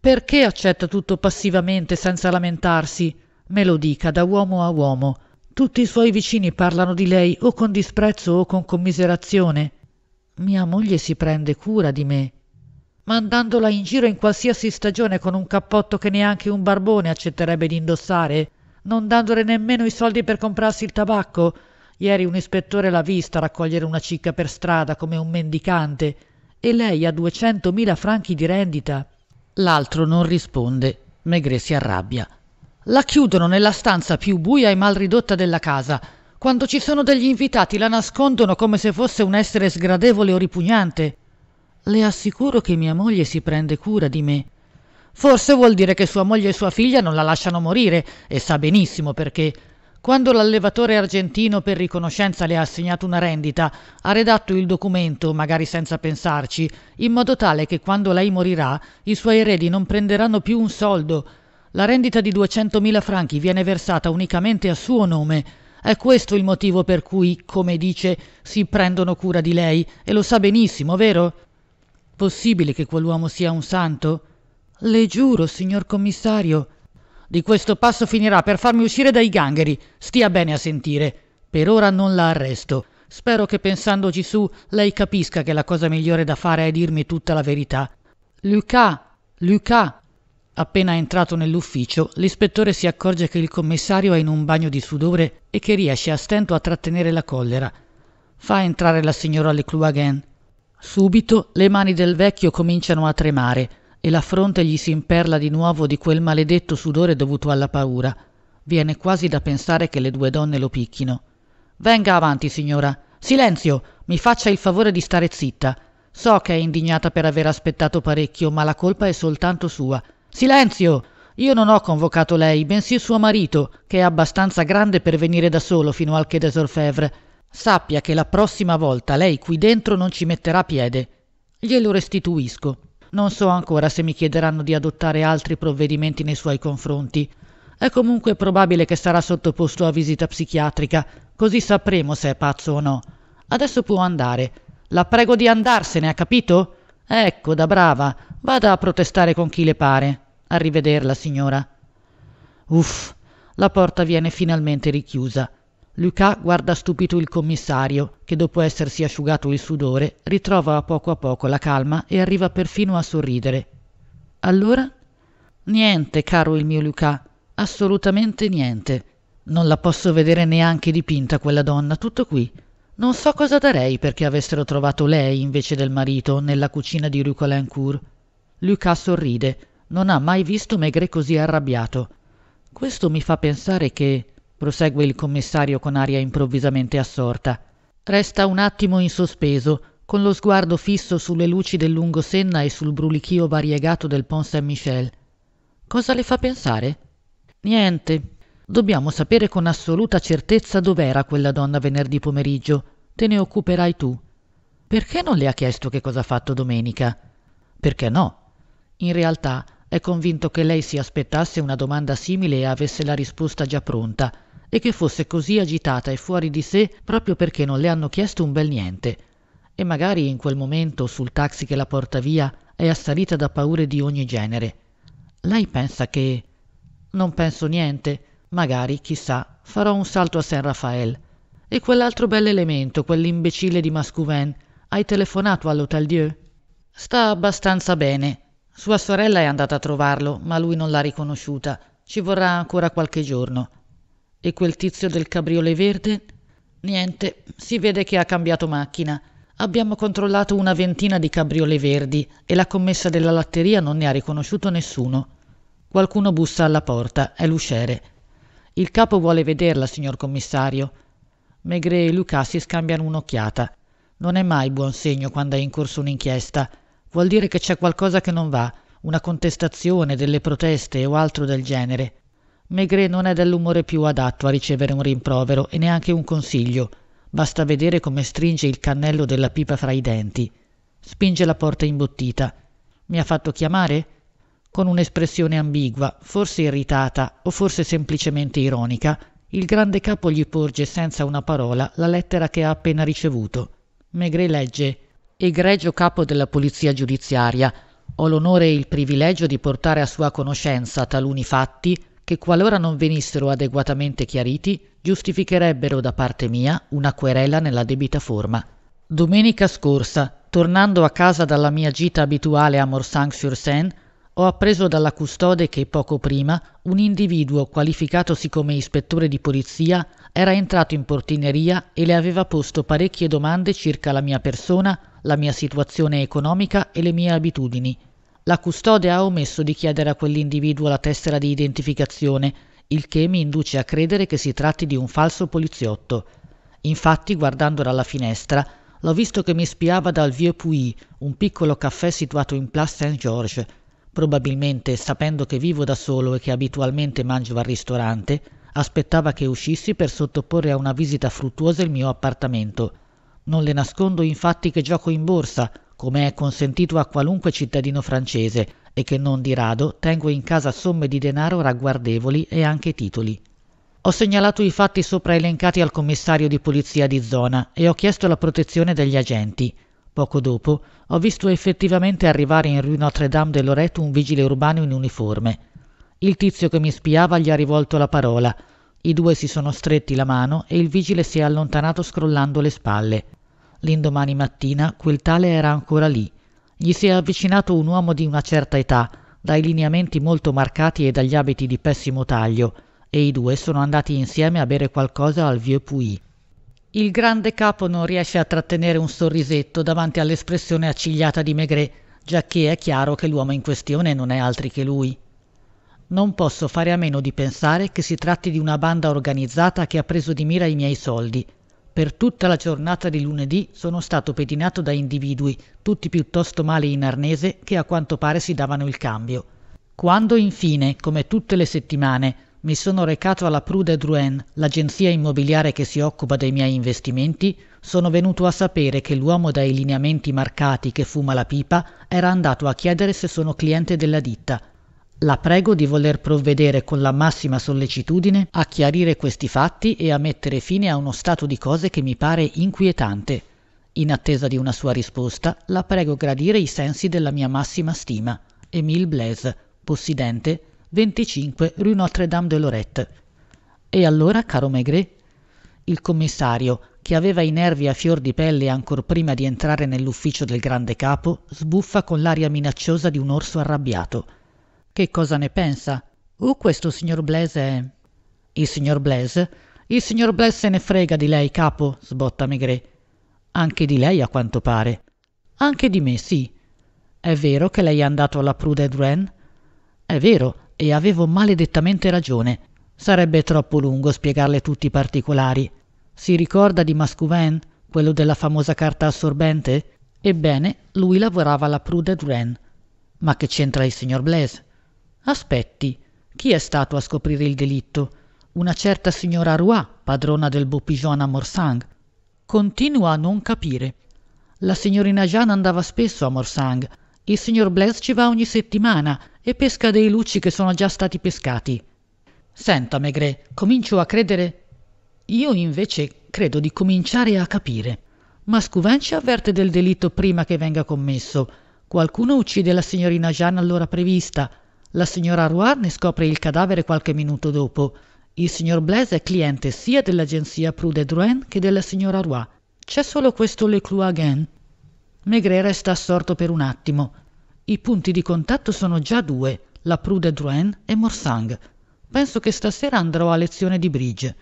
Perché accetta tutto passivamente senza lamentarsi? Me lo dica da uomo a uomo. Tutti i suoi vicini parlano di lei o con disprezzo o con commiserazione. Mia moglie si prende cura di me, mandandola in giro in qualsiasi stagione con un cappotto che neanche un barbone accetterebbe di indossare, non dandole nemmeno i soldi per comprarsi il tabacco. Ieri un ispettore l'ha vista raccogliere una cicca per strada come un mendicante e lei ha 200.000 franchi di rendita. L'altro non risponde. Maigret si arrabbia. La chiudono nella stanza più buia e mal ridotta della casa. Quando ci sono degli invitati la nascondono come se fosse un essere sgradevole o ripugnante. Le assicuro che mia moglie si prende cura di me. Forse vuol dire che sua moglie e sua figlia non la lasciano morire, e sa benissimo perché quando l'allevatore argentino per riconoscenza le ha assegnato una rendita, ha redatto il documento, magari senza pensarci, in modo tale che quando lei morirà i suoi eredi non prenderanno più un soldo. La rendita di 200.000 franchi viene versata unicamente a suo nome. È questo il motivo per cui, come dice, si prendono cura di lei e lo sa benissimo, vero? Possibile che quell'uomo sia un santo? Le giuro, signor commissario, di questo passo finirà per farmi uscire dai gangheri. Stia bene a sentire. Per ora non la arresto. Spero che pensandoci su lei capisca che la cosa migliore da fare è dirmi tutta la verità. Luca, Luca. Appena entrato nell'ufficio, l'ispettore si accorge che il commissario è in un bagno di sudore e che riesce a stento a trattenere la collera. Fa entrare la signora Leclou again. Subito le mani del vecchio cominciano a tremare e la fronte gli si imperla di nuovo di quel maledetto sudore dovuto alla paura. Viene quasi da pensare che le due donne lo picchino. Venga avanti, signora. Silenzio! Mi faccia il favore di stare zitta. So che è indignata per aver aspettato parecchio, ma la colpa è soltanto sua. Silenzio! Io non ho convocato lei, bensì suo marito, che è abbastanza grande per venire da solo fino al Quai des Orfèvres. Sappia che la prossima volta lei qui dentro non ci metterà piede. Glielo restituisco. Non so ancora se mi chiederanno di adottare altri provvedimenti nei suoi confronti. È comunque probabile che sarà sottoposto a visita psichiatrica, così sapremo se è pazzo o no. Adesso può andare. La prego di andarsene, ha capito? Ecco, da brava. Vada a protestare con chi le pare. Arrivederla, signora. Uff, la porta viene finalmente richiusa. Lucas guarda stupito il commissario, che dopo essersi asciugato il sudore, ritrova a poco a poco la calma e arriva perfino a sorridere. Allora? Niente, caro il mio Lucas, assolutamente niente. Non la posso vedere neanche dipinta quella donna, tutto qui. Non so cosa darei perché avessero trovato lei invece del marito nella cucina di Rue Calincourt. Lucas sorride. Non ha mai visto Maigret così arrabbiato. Questo mi fa pensare che prosegue il commissario con aria improvvisamente assorta. Resta un attimo in sospeso, con lo sguardo fisso sulle luci del lungo Senna e sul brulichio variegato del Pont Saint-Michel. Cosa le fa pensare? Niente. Dobbiamo sapere con assoluta certezza dov'era quella donna venerdì pomeriggio. Te ne occuperai tu. Perché non le ha chiesto che cosa ha fatto domenica? Perché no? In realtà è convinto che lei si aspettasse una domanda simile e avesse la risposta già pronta e che fosse così agitata e fuori di sé proprio perché non le hanno chiesto un bel niente. E magari in quel momento sul taxi che la porta via è assalita da paure di ogni genere. Lei pensa che... Non penso niente. Magari, chissà, farò un salto a San Rafael. E quell'altro bell'elemento, quell'imbecille di Mascouven, hai telefonato all'Hotel Dieu? Sta abbastanza bene. Sua sorella è andata a trovarlo, ma lui non l'ha riconosciuta. Ci vorrà ancora qualche giorno. E quel tizio del cabriolet verde? Niente, si vede che ha cambiato macchina. Abbiamo controllato una ventina di cabriolet verdi e la commessa della latteria non ne ha riconosciuto nessuno. Qualcuno bussa alla porta, è l'usciere. Il capo vuole vederla, signor commissario. Maigret e Lucas si scambiano un'occhiata. Non è mai buon segno quando è in corso un'inchiesta. Vuol dire che c'è qualcosa che non va, una contestazione, delle proteste o altro del genere. Maigret non è dell'umore più adatto a ricevere un rimprovero e neanche un consiglio. Basta vedere come stringe il cannello della pipa fra i denti. Spinge la porta imbottita. Mi ha fatto chiamare? Con un'espressione ambigua, forse irritata o forse semplicemente ironica, il grande capo gli porge senza una parola la lettera che ha appena ricevuto. Maigret legge Egregio capo della polizia giudiziaria, ho l'onore e il privilegio di portare a sua conoscenza taluni fatti che qualora non venissero adeguatamente chiariti, giustificherebbero da parte mia una querela nella debita forma. Domenica scorsa, tornando a casa dalla mia gita abituale a morsang sur seine ho appreso dalla custode che poco prima un individuo qualificatosi come ispettore di polizia era entrato in portineria e le aveva posto parecchie domande circa la mia persona, la mia situazione economica e le mie abitudini. La custode ha omesso di chiedere a quell'individuo la tessera di identificazione, il che mi induce a credere che si tratti di un falso poliziotto. Infatti, guardando dalla finestra, l'ho visto che mi spiava dal Vieux Puy, un piccolo caffè situato in Place Saint-Georges. Probabilmente, sapendo che vivo da solo e che abitualmente mangio al ristorante, aspettava che uscissi per sottoporre a una visita fruttuosa il mio appartamento. Non le nascondo infatti che gioco in borsa, come è consentito a qualunque cittadino francese e che non di rado tengo in casa somme di denaro ragguardevoli e anche titoli. Ho segnalato i fatti sopra elencati al commissario di polizia di zona e ho chiesto la protezione degli agenti. Poco dopo ho visto effettivamente arrivare in Rue Notre-Dame de Lorette un vigile urbano in uniforme. Il tizio che mi spiava gli ha rivolto la parola. I due si sono stretti la mano e il vigile si è allontanato scrollando le spalle. L'indomani mattina quel tale era ancora lì. Gli si è avvicinato un uomo di una certa età, dai lineamenti molto marcati e dagli abiti di pessimo taglio, e i due sono andati insieme a bere qualcosa al Vieux Puy. Il grande capo non riesce a trattenere un sorrisetto davanti all'espressione accigliata di Maigret, giacché è chiaro che l'uomo in questione non è altri che lui. Non posso fare a meno di pensare che si tratti di una banda organizzata che ha preso di mira i miei soldi, per tutta la giornata di lunedì sono stato pedinato da individui, tutti piuttosto male in arnese, che a quanto pare si davano il cambio. Quando infine, come tutte le settimane, mi sono recato alla Prude Druen, l'agenzia immobiliare che si occupa dei miei investimenti, sono venuto a sapere che l'uomo dai lineamenti marcati che fuma la pipa era andato a chiedere se sono cliente della ditta la prego di voler provvedere con la massima sollecitudine a chiarire questi fatti e a mettere fine a uno stato di cose che mi pare inquietante. In attesa di una sua risposta, la prego gradire i sensi della mia massima stima. Émile Blaise, possidente, 25 Rue Notre-Dame de Lorette. E allora, caro Maigret? Il commissario, che aveva i nervi a fior di pelle ancor prima di entrare nell'ufficio del grande capo, sbuffa con l'aria minacciosa di un orso arrabbiato che cosa ne pensa o uh, questo signor Blaise è... il signor Blaise il signor Blaise se ne frega di lei capo sbotta Maigret anche di lei a quanto pare anche di me sì è vero che lei è andato alla Prue des è vero e avevo maledettamente ragione sarebbe troppo lungo spiegarle tutti i particolari si ricorda di Mascouvin quello della famosa carta assorbente ebbene lui lavorava alla Prue des ma che c'entra il signor Blaise aspetti chi è stato a scoprire il delitto una certa signora rouat padrona del a morsang continua a non capire la signorina Jeanne andava spesso a morsang il signor blés ci va ogni settimana e pesca dei lucci che sono già stati pescati senta maigret comincio a credere io invece credo di cominciare a capire mascouvin ci avverte del delitto prima che venga commesso qualcuno uccide la signorina Jeanne all'ora prevista la signora Roy ne scopre il cadavere qualche minuto dopo. Il signor Blaise è cliente sia dell'agenzia Prude Drouin che della signora Roy. C'è solo questo Leclou again. Maigret resta assorto per un attimo. I punti di contatto sono già due, la Prude Drouin e Morsang. Penso che stasera andrò a lezione di bridge.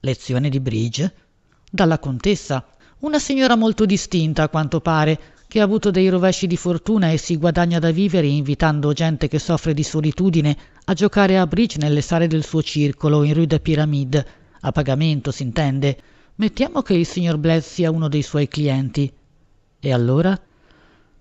Lezione di bridge? Dalla contessa. Una signora molto distinta, a quanto pare, che ha avuto dei rovesci di fortuna e si guadagna da vivere invitando gente che soffre di solitudine a giocare a bridge nelle sale del suo circolo in Rue de Pyramide, a pagamento si intende. Mettiamo che il signor Blaise sia uno dei suoi clienti. E allora?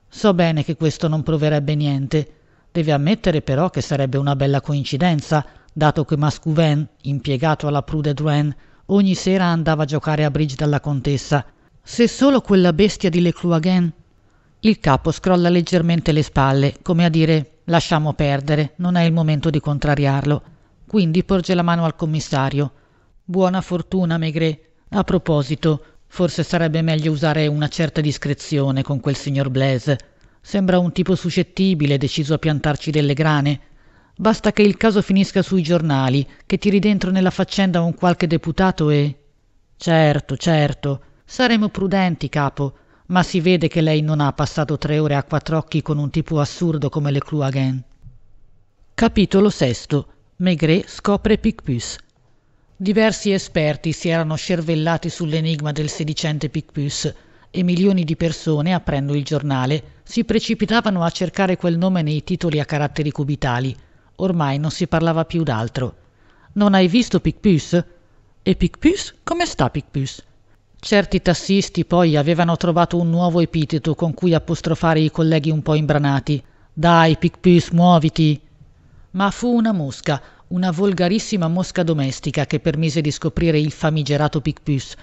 So bene che questo non proverebbe niente. Deve ammettere però che sarebbe una bella coincidenza, dato che Mascouven, impiegato alla Prude Drouin, ogni sera andava a giocare a bridge dalla contessa. Se solo quella bestia di Lecloaguen il capo scrolla leggermente le spalle, come a dire lasciamo perdere, non è il momento di contrariarlo. Quindi porge la mano al commissario. Buona fortuna, Maigret. A proposito, forse sarebbe meglio usare una certa discrezione con quel signor Blaise. Sembra un tipo suscettibile, deciso a piantarci delle grane. Basta che il caso finisca sui giornali, che tiri dentro nella faccenda un qualche deputato e... Certo, certo. Saremo prudenti, capo ma si vede che lei non ha passato tre ore a quattr'occhi con un tipo assurdo come le Clouagin. Capitolo VI. Maigret scopre Picpus. Diversi esperti si erano scervellati sull'enigma del sedicente Picpus e milioni di persone, aprendo il giornale, si precipitavano a cercare quel nome nei titoli a caratteri cubitali. Ormai non si parlava più d'altro. Non hai visto Picpus? E Picpus? Come sta Picpus? Certi tassisti poi avevano trovato un nuovo epiteto con cui apostrofare i colleghi un po' imbranati. Dai, Picpus, muoviti! Ma fu una mosca, una volgarissima mosca domestica che permise di scoprire il famigerato Picpus.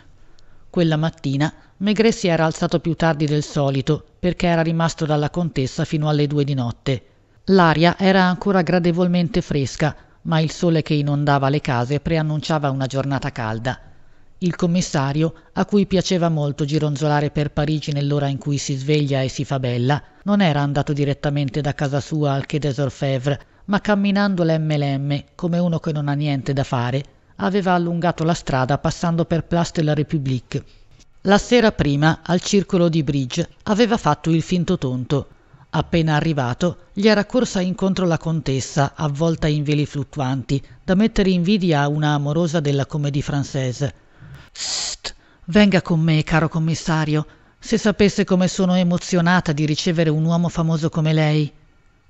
Quella mattina Maigret si era alzato più tardi del solito perché era rimasto dalla contessa fino alle due di notte. L'aria era ancora gradevolmente fresca, ma il sole che inondava le case preannunciava una giornata calda il commissario a cui piaceva molto gironzolare per parigi nell'ora in cui si sveglia e si fa bella non era andato direttamente da casa sua al quai des orfèvres ma camminando lemme lemme come uno che non ha niente da fare aveva allungato la strada passando per place de la république la sera prima al circolo di bridge aveva fatto il finto tonto appena arrivato gli era corsa incontro la contessa avvolta in veli fluttuanti da mettere invidia a una amorosa della comédie française venga con me caro commissario se sapesse come sono emozionata di ricevere un uomo famoso come lei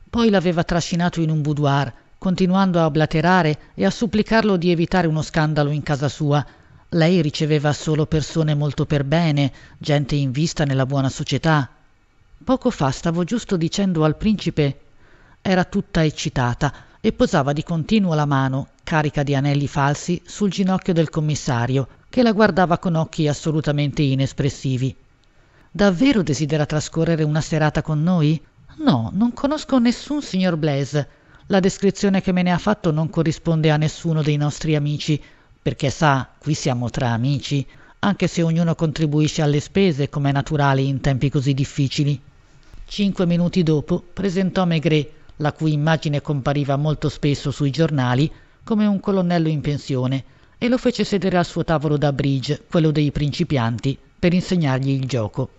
poi l'aveva trascinato in un boudoir continuando a blaterare e a supplicarlo di evitare uno scandalo in casa sua lei riceveva solo persone molto per bene gente in vista nella buona società poco fa stavo giusto dicendo al principe era tutta eccitata e posava di continuo la mano carica di anelli falsi sul ginocchio del commissario che la guardava con occhi assolutamente inespressivi. Davvero desidera trascorrere una serata con noi? No, non conosco nessun signor Blaise. La descrizione che me ne ha fatto non corrisponde a nessuno dei nostri amici, perché sa, qui siamo tra amici, anche se ognuno contribuisce alle spese come è naturale in tempi così difficili. Cinque minuti dopo presentò Maigret, la cui immagine compariva molto spesso sui giornali, come un colonnello in pensione, e lo fece sedere al suo tavolo da bridge, quello dei principianti, per insegnargli il gioco.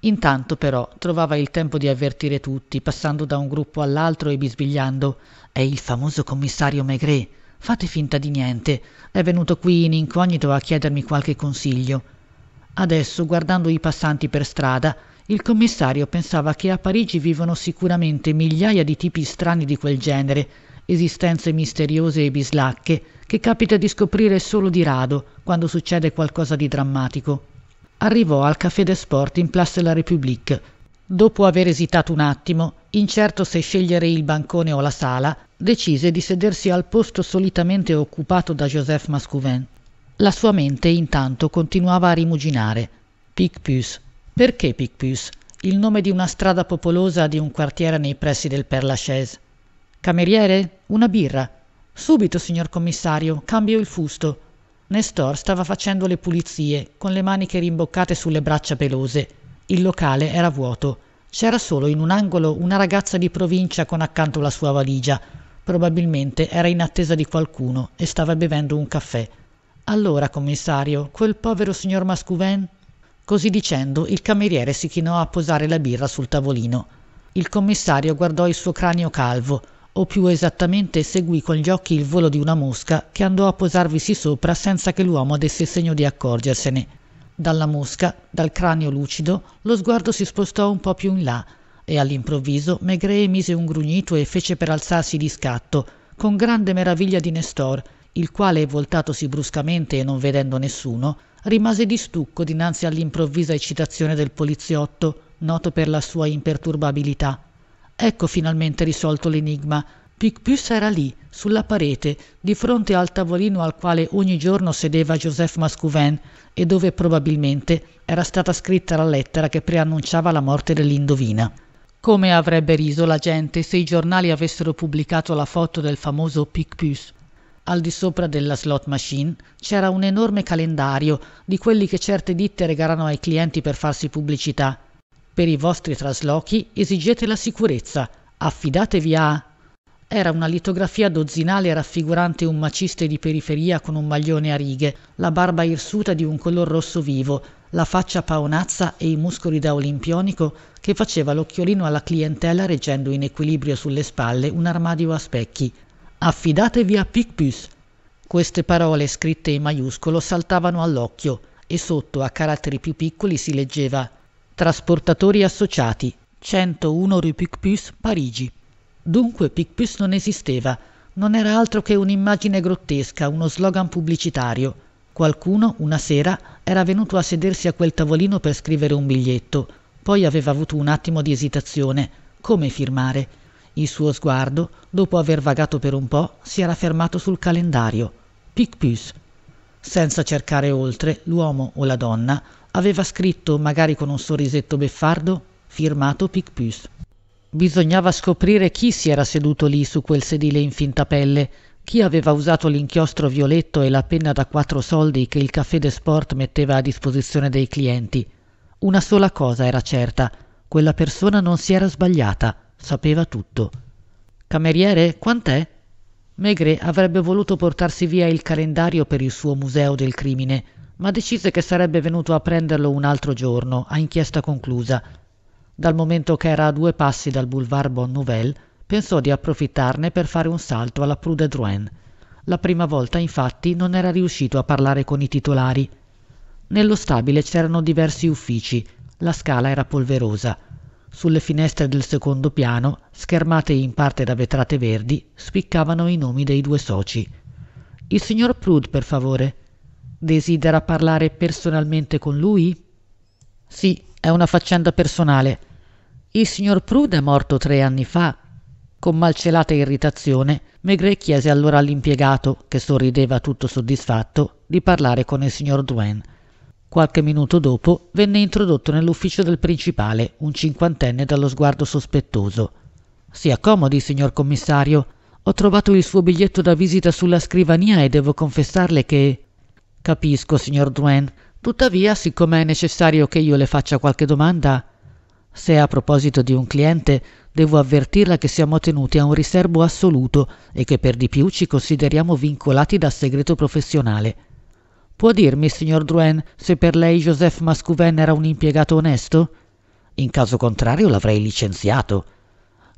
Intanto però trovava il tempo di avvertire tutti, passando da un gruppo all'altro e bisbigliando «È il famoso commissario Maigret, fate finta di niente, è venuto qui in incognito a chiedermi qualche consiglio». Adesso, guardando i passanti per strada, il commissario pensava che a Parigi vivono sicuramente migliaia di tipi strani di quel genere, esistenze misteriose e bislacche che capita di scoprire solo di rado quando succede qualcosa di drammatico. Arrivò al Café des Sports in Place de la République. Dopo aver esitato un attimo, incerto se scegliere il bancone o la sala, decise di sedersi al posto solitamente occupato da Joseph Mascouvin. La sua mente intanto continuava a rimuginare. Picpus. Perché Picpus? Il nome di una strada popolosa di un quartiere nei pressi del Père Lachaise cameriere una birra subito signor commissario cambio il fusto nestor stava facendo le pulizie con le maniche rimboccate sulle braccia pelose il locale era vuoto c'era solo in un angolo una ragazza di provincia con accanto la sua valigia probabilmente era in attesa di qualcuno e stava bevendo un caffè allora commissario quel povero signor Mascouven? così dicendo il cameriere si chinò a posare la birra sul tavolino il commissario guardò il suo cranio calvo o più esattamente seguì con gli occhi il volo di una mosca che andò a posarvisi sopra senza che l'uomo desse segno di accorgersene dalla mosca dal cranio lucido lo sguardo si spostò un po più in là e all'improvviso maigret emise un grugnito e fece per alzarsi di scatto con grande meraviglia di nestor il quale voltatosi bruscamente e non vedendo nessuno rimase di stucco dinanzi all'improvvisa eccitazione del poliziotto noto per la sua imperturbabilità ecco finalmente risolto l'enigma picpus era lì sulla parete di fronte al tavolino al quale ogni giorno sedeva joseph Mascouven e dove probabilmente era stata scritta la lettera che preannunciava la morte dell'indovina come avrebbe riso la gente se i giornali avessero pubblicato la foto del famoso picpus al di sopra della slot machine c'era un enorme calendario di quelli che certe ditte regalano ai clienti per farsi pubblicità per i vostri traslochi esigete la sicurezza, affidatevi a... Era una litografia dozzinale raffigurante un maciste di periferia con un maglione a righe, la barba irsuta di un color rosso vivo, la faccia paonazza e i muscoli da olimpionico che faceva l'occhiolino alla clientela reggendo in equilibrio sulle spalle un armadio a specchi. Affidatevi a Picpus. Queste parole scritte in maiuscolo saltavano all'occhio e sotto a caratteri più piccoli si leggeva Trasportatori associati 101 Rue Picpus, Parigi. Dunque Picpus non esisteva, non era altro che un'immagine grottesca, uno slogan pubblicitario. Qualcuno, una sera, era venuto a sedersi a quel tavolino per scrivere un biglietto, poi aveva avuto un attimo di esitazione. Come firmare? Il suo sguardo, dopo aver vagato per un po', si era fermato sul calendario. Picpus. Senza cercare oltre, l'uomo o la donna aveva scritto, magari con un sorrisetto beffardo, firmato Picpus. Bisognava scoprire chi si era seduto lì su quel sedile in finta pelle, chi aveva usato l'inchiostro violetto e la penna da quattro soldi che il caffè de sport metteva a disposizione dei clienti. Una sola cosa era certa, quella persona non si era sbagliata, sapeva tutto. Cameriere, quant'è? Maigret avrebbe voluto portarsi via il calendario per il suo museo del crimine, ma decise che sarebbe venuto a prenderlo un altro giorno, a inchiesta conclusa. Dal momento che era a due passi dal boulevard Bonne pensò di approfittarne per fare un salto alla Prue de Drouin. La prima volta, infatti, non era riuscito a parlare con i titolari. Nello stabile c'erano diversi uffici, la scala era polverosa. Sulle finestre del secondo piano, schermate in parte da vetrate verdi, spiccavano i nomi dei due soci. Il signor Prude, per favore. Desidera parlare personalmente con lui? Sì, è una faccenda personale. Il signor Prude è morto tre anni fa. Con malcelata irritazione, Maigret chiese allora all'impiegato, che sorrideva tutto soddisfatto, di parlare con il signor Duane. Qualche minuto dopo venne introdotto nell'ufficio del principale un cinquantenne dallo sguardo sospettoso. Si accomodi, signor commissario. Ho trovato il suo biglietto da visita sulla scrivania e devo confessarle che Capisco, signor Duen. Tuttavia, siccome è necessario che io le faccia qualche domanda, se a proposito di un cliente, devo avvertirla che siamo tenuti a un riservo assoluto e che per di più ci consideriamo vincolati da segreto professionale. Può dirmi, signor Duen, se per lei Joseph Mascouven era un impiegato onesto? In caso contrario l'avrei licenziato.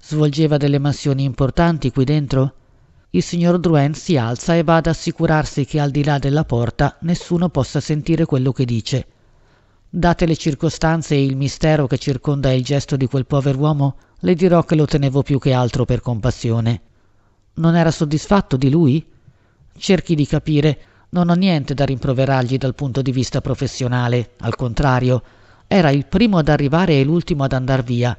Svolgeva delle mansioni importanti qui dentro? il signor Drouin si alza e va ad assicurarsi che al di là della porta nessuno possa sentire quello che dice. Date le circostanze e il mistero che circonda il gesto di quel pover'uomo, le dirò che lo tenevo più che altro per compassione. Non era soddisfatto di lui? Cerchi di capire, non ho niente da rimproverargli dal punto di vista professionale, al contrario, era il primo ad arrivare e l'ultimo ad andar via,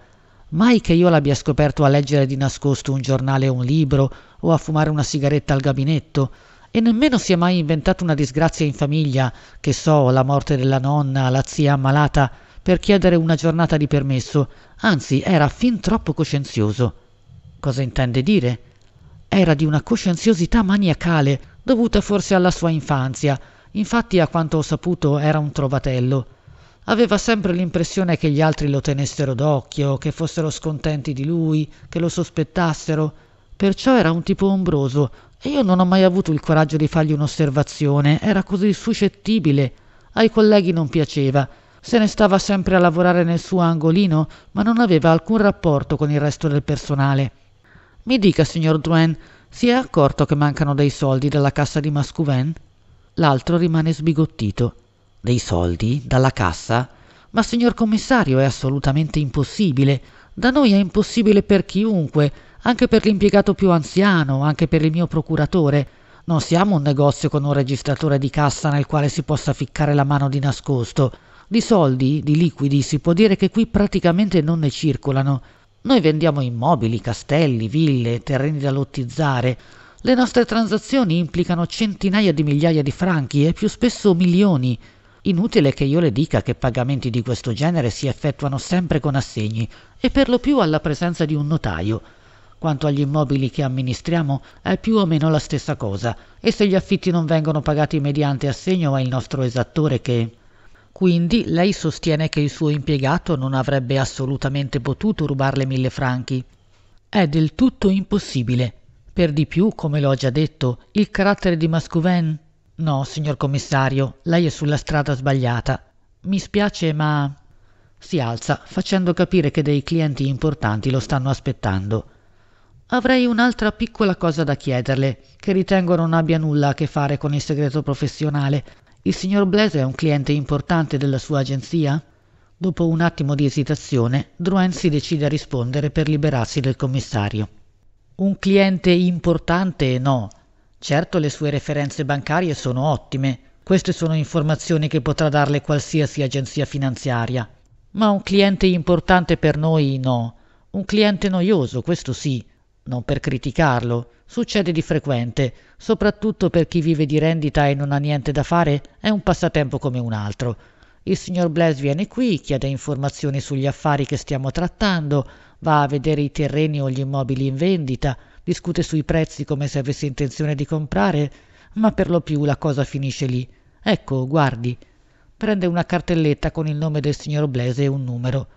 Mai che io l'abbia scoperto a leggere di nascosto un giornale o un libro, o a fumare una sigaretta al gabinetto, e nemmeno si è mai inventato una disgrazia in famiglia, che so, la morte della nonna, la zia ammalata, per chiedere una giornata di permesso, anzi era fin troppo coscienzioso. Cosa intende dire? Era di una coscienziosità maniacale, dovuta forse alla sua infanzia, infatti a quanto ho saputo era un trovatello. Aveva sempre l'impressione che gli altri lo tenessero d'occhio, che fossero scontenti di lui, che lo sospettassero. Perciò era un tipo ombroso e io non ho mai avuto il coraggio di fargli un'osservazione, era così suscettibile. Ai colleghi non piaceva. Se ne stava sempre a lavorare nel suo angolino, ma non aveva alcun rapporto con il resto del personale. Mi dica, signor Duane, si è accorto che mancano dei soldi dalla cassa di Mascouven? L'altro rimane sbigottito dei soldi dalla cassa? Ma signor commissario, è assolutamente impossibile. Da noi è impossibile per chiunque, anche per l'impiegato più anziano, anche per il mio procuratore. Non siamo un negozio con un registratore di cassa nel quale si possa ficcare la mano di nascosto. Di soldi, di liquidi, si può dire che qui praticamente non ne circolano. Noi vendiamo immobili, castelli, ville, terreni da lottizzare. Le nostre transazioni implicano centinaia di migliaia di franchi e più spesso milioni. Inutile che io le dica che pagamenti di questo genere si effettuano sempre con assegni e per lo più alla presenza di un notaio. Quanto agli immobili che amministriamo è più o meno la stessa cosa e se gli affitti non vengono pagati mediante assegno è il nostro esattore che... Quindi lei sostiene che il suo impiegato non avrebbe assolutamente potuto rubarle mille franchi. È del tutto impossibile. Per di più, come l'ho già detto, il carattere di Mascouven No, signor commissario, lei è sulla strada sbagliata. Mi spiace, ma... Si alza, facendo capire che dei clienti importanti lo stanno aspettando. Avrei un'altra piccola cosa da chiederle, che ritengo non abbia nulla a che fare con il segreto professionale. Il signor Blaise è un cliente importante della sua agenzia? Dopo un attimo di esitazione, Druen si decide a rispondere per liberarsi del commissario. Un cliente importante no, Certo le sue referenze bancarie sono ottime, queste sono informazioni che potrà darle qualsiasi agenzia finanziaria. Ma un cliente importante per noi no. Un cliente noioso, questo sì. Non per criticarlo, succede di frequente, soprattutto per chi vive di rendita e non ha niente da fare, è un passatempo come un altro. Il signor Bless viene qui, chiede informazioni sugli affari che stiamo trattando, va a vedere i terreni o gli immobili in vendita, discute sui prezzi come se avesse intenzione di comprare, ma per lo più la cosa finisce lì. Ecco, guardi. Prende una cartelletta con il nome del signor Blaise e un numero.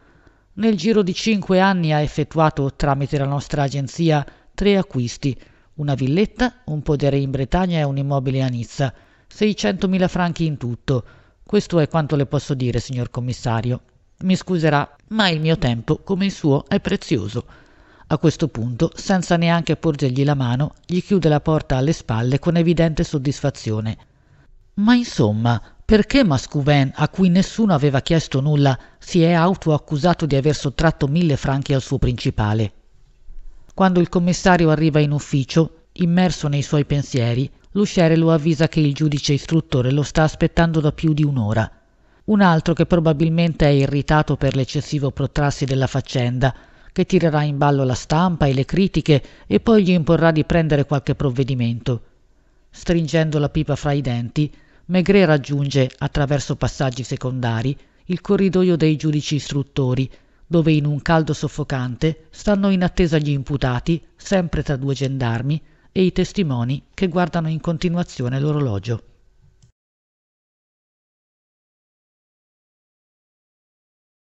Nel giro di cinque anni ha effettuato, tramite la nostra agenzia, tre acquisti. Una villetta, un podere in Bretagna e un immobile a Nizza. 600.000 franchi in tutto. Questo è quanto le posso dire, signor commissario. Mi scuserà, ma il mio tempo, come il suo, è prezioso. A questo punto, senza neanche porgergli la mano, gli chiude la porta alle spalle con evidente soddisfazione. Ma insomma, perché Mascouven, a cui nessuno aveva chiesto nulla, si è autoaccusato di aver sottratto mille franchi al suo principale? Quando il commissario arriva in ufficio, immerso nei suoi pensieri, l'usciere lo avvisa che il giudice istruttore lo sta aspettando da più di un'ora. Un altro che probabilmente è irritato per l'eccessivo protrarsi della faccenda che tirerà in ballo la stampa e le critiche e poi gli imporrà di prendere qualche provvedimento. Stringendo la pipa fra i denti, Maigret raggiunge, attraverso passaggi secondari, il corridoio dei giudici istruttori, dove in un caldo soffocante stanno in attesa gli imputati, sempre tra due gendarmi, e i testimoni che guardano in continuazione l'orologio.